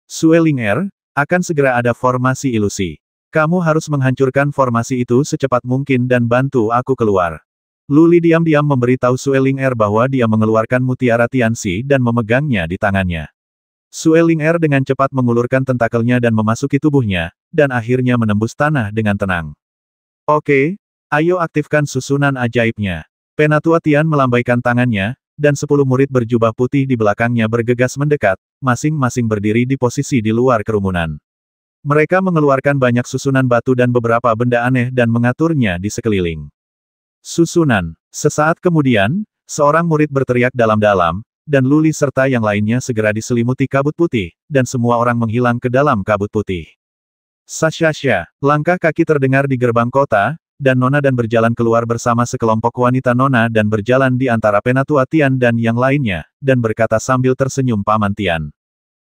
Sueling Air, akan segera ada formasi ilusi. Kamu harus menghancurkan formasi itu secepat mungkin dan bantu aku keluar. Luli diam-diam memberitahu Sueling Air bahwa dia mengeluarkan mutiara Tianxi dan memegangnya di tangannya. Sueling Air dengan cepat mengulurkan tentakelnya dan memasuki tubuhnya, dan akhirnya menembus tanah dengan tenang. Oke, Ayo aktifkan susunan ajaibnya. Penatua Tian melambaikan tangannya, dan sepuluh murid berjubah putih di belakangnya bergegas mendekat, masing-masing berdiri di posisi di luar kerumunan. Mereka mengeluarkan banyak susunan batu dan beberapa benda aneh dan mengaturnya di sekeliling. Susunan. Sesaat kemudian, seorang murid berteriak dalam-dalam, dan Luli serta yang lainnya segera diselimuti kabut putih, dan semua orang menghilang ke dalam kabut putih. Sasha, langkah kaki terdengar di gerbang kota, dan Nona dan berjalan keluar bersama sekelompok wanita Nona dan berjalan di antara Penatua Tian dan yang lainnya, dan berkata sambil tersenyum Paman Tian.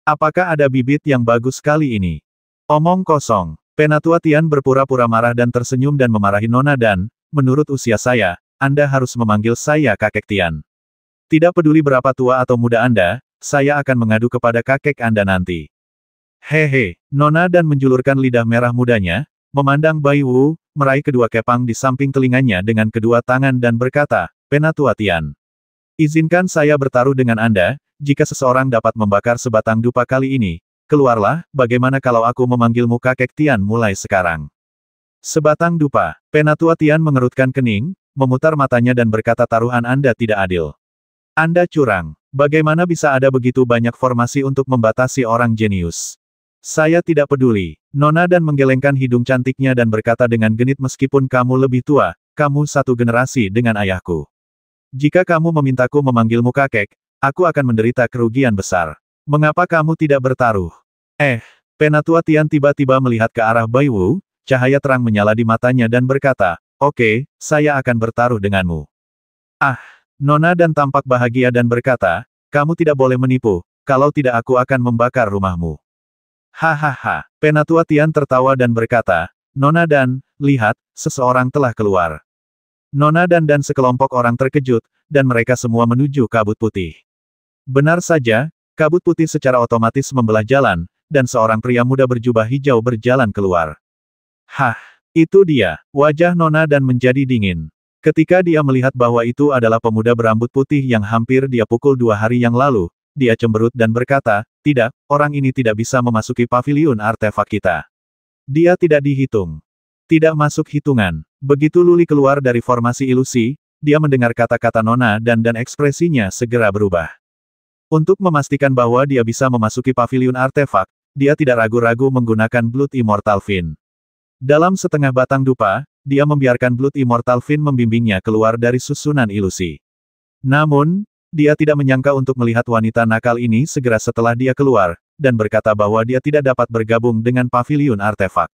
Apakah ada bibit yang bagus kali ini? Omong kosong. Penatua Tian berpura-pura marah dan tersenyum dan memarahi Nona dan, menurut usia saya, Anda harus memanggil saya kakek Tian. Tidak peduli berapa tua atau muda Anda, saya akan mengadu kepada kakek Anda nanti. Hehe, Nona dan menjulurkan lidah merah mudanya, Memandang Bai Wu, meraih kedua kepang di samping telinganya dengan kedua tangan dan berkata, Penatua Izinkan saya bertaruh dengan Anda, jika seseorang dapat membakar sebatang dupa kali ini, keluarlah, bagaimana kalau aku memanggilmu kakek Tian mulai sekarang. Sebatang dupa, Penatua Tian mengerutkan kening, memutar matanya dan berkata taruhan Anda tidak adil. Anda curang. Bagaimana bisa ada begitu banyak formasi untuk membatasi orang jenius? Saya tidak peduli. Nona dan menggelengkan hidung cantiknya dan berkata dengan genit meskipun kamu lebih tua, kamu satu generasi dengan ayahku. Jika kamu memintaku memanggilmu kakek, aku akan menderita kerugian besar. Mengapa kamu tidak bertaruh? Eh, Penatua Tian tiba-tiba melihat ke arah Bai Wu, cahaya terang menyala di matanya dan berkata, Oke, okay, saya akan bertaruh denganmu. Ah, Nona dan tampak bahagia dan berkata, kamu tidak boleh menipu, kalau tidak aku akan membakar rumahmu. Hahaha, Penatua Tian tertawa dan berkata, Nona Dan, lihat, seseorang telah keluar. Nona Dan dan sekelompok orang terkejut, dan mereka semua menuju kabut putih. Benar saja, kabut putih secara otomatis membelah jalan, dan seorang pria muda berjubah hijau berjalan keluar. Hah, itu dia, wajah Nona Dan menjadi dingin. Ketika dia melihat bahwa itu adalah pemuda berambut putih yang hampir dia pukul dua hari yang lalu, dia cemberut dan berkata, tidak, orang ini tidak bisa memasuki pavilion artefak kita. Dia tidak dihitung. Tidak masuk hitungan. Begitu Luli keluar dari formasi ilusi, dia mendengar kata-kata Nona dan dan ekspresinya segera berubah. Untuk memastikan bahwa dia bisa memasuki pavilion artefak, dia tidak ragu-ragu menggunakan Blood Immortal Fin. Dalam setengah batang dupa, dia membiarkan Blood Immortal Fin membimbingnya keluar dari susunan ilusi. Namun, dia tidak menyangka untuk melihat wanita nakal ini segera setelah dia keluar, dan berkata bahwa dia tidak dapat bergabung dengan pavilion artefak.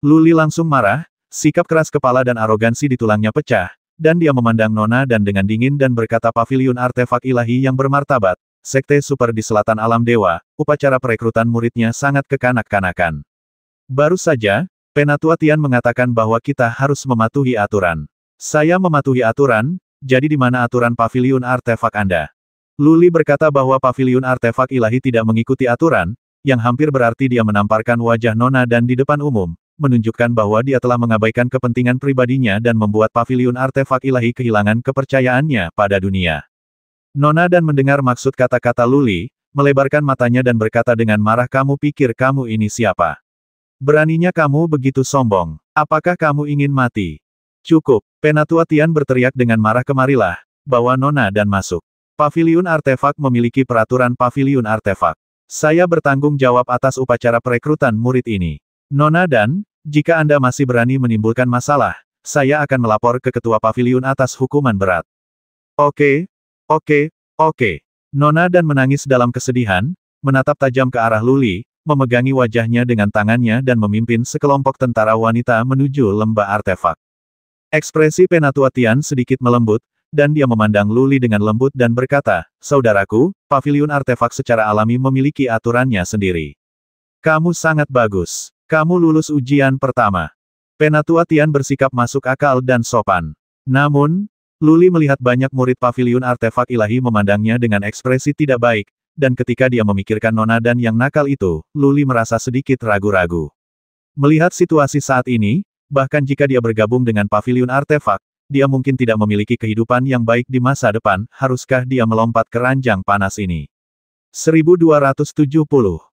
Luli langsung marah, sikap keras kepala dan arogansi di tulangnya pecah, dan dia memandang Nona dan dengan dingin dan berkata pavilion artefak ilahi yang bermartabat, sekte super di selatan alam dewa, upacara perekrutan muridnya sangat kekanak-kanakan. Baru saja, Penatua Tian mengatakan bahwa kita harus mematuhi aturan. Saya mematuhi aturan, jadi di mana aturan pavilion artefak Anda? Luli berkata bahwa pavilion artefak ilahi tidak mengikuti aturan, yang hampir berarti dia menamparkan wajah Nona dan di depan umum, menunjukkan bahwa dia telah mengabaikan kepentingan pribadinya dan membuat pavilion artefak ilahi kehilangan kepercayaannya pada dunia. Nona dan mendengar maksud kata-kata Luli, melebarkan matanya dan berkata dengan marah kamu pikir kamu ini siapa? Beraninya kamu begitu sombong. Apakah kamu ingin mati? Cukup, Penatua Tian berteriak dengan marah kemarilah, bawa Nona dan masuk. Paviliun Artefak memiliki peraturan Paviliun Artefak. Saya bertanggung jawab atas upacara perekrutan murid ini. Nona dan, jika Anda masih berani menimbulkan masalah, saya akan melapor ke Ketua Paviliun atas hukuman berat. Oke, oke, oke. Nona dan menangis dalam kesedihan, menatap tajam ke arah Luli, memegangi wajahnya dengan tangannya dan memimpin sekelompok tentara wanita menuju lembah artefak. Ekspresi Penatua Tian sedikit melembut, dan dia memandang Luli dengan lembut dan berkata, Saudaraku, paviliun artefak secara alami memiliki aturannya sendiri. Kamu sangat bagus. Kamu lulus ujian pertama. Penatua Tian bersikap masuk akal dan sopan. Namun, Luli melihat banyak murid paviliun artefak ilahi memandangnya dengan ekspresi tidak baik, dan ketika dia memikirkan Nona dan yang nakal itu, Luli merasa sedikit ragu-ragu. Melihat situasi saat ini, Bahkan jika dia bergabung dengan pavilion artefak, dia mungkin tidak memiliki kehidupan yang baik di masa depan, haruskah dia melompat ke ranjang panas ini? 1270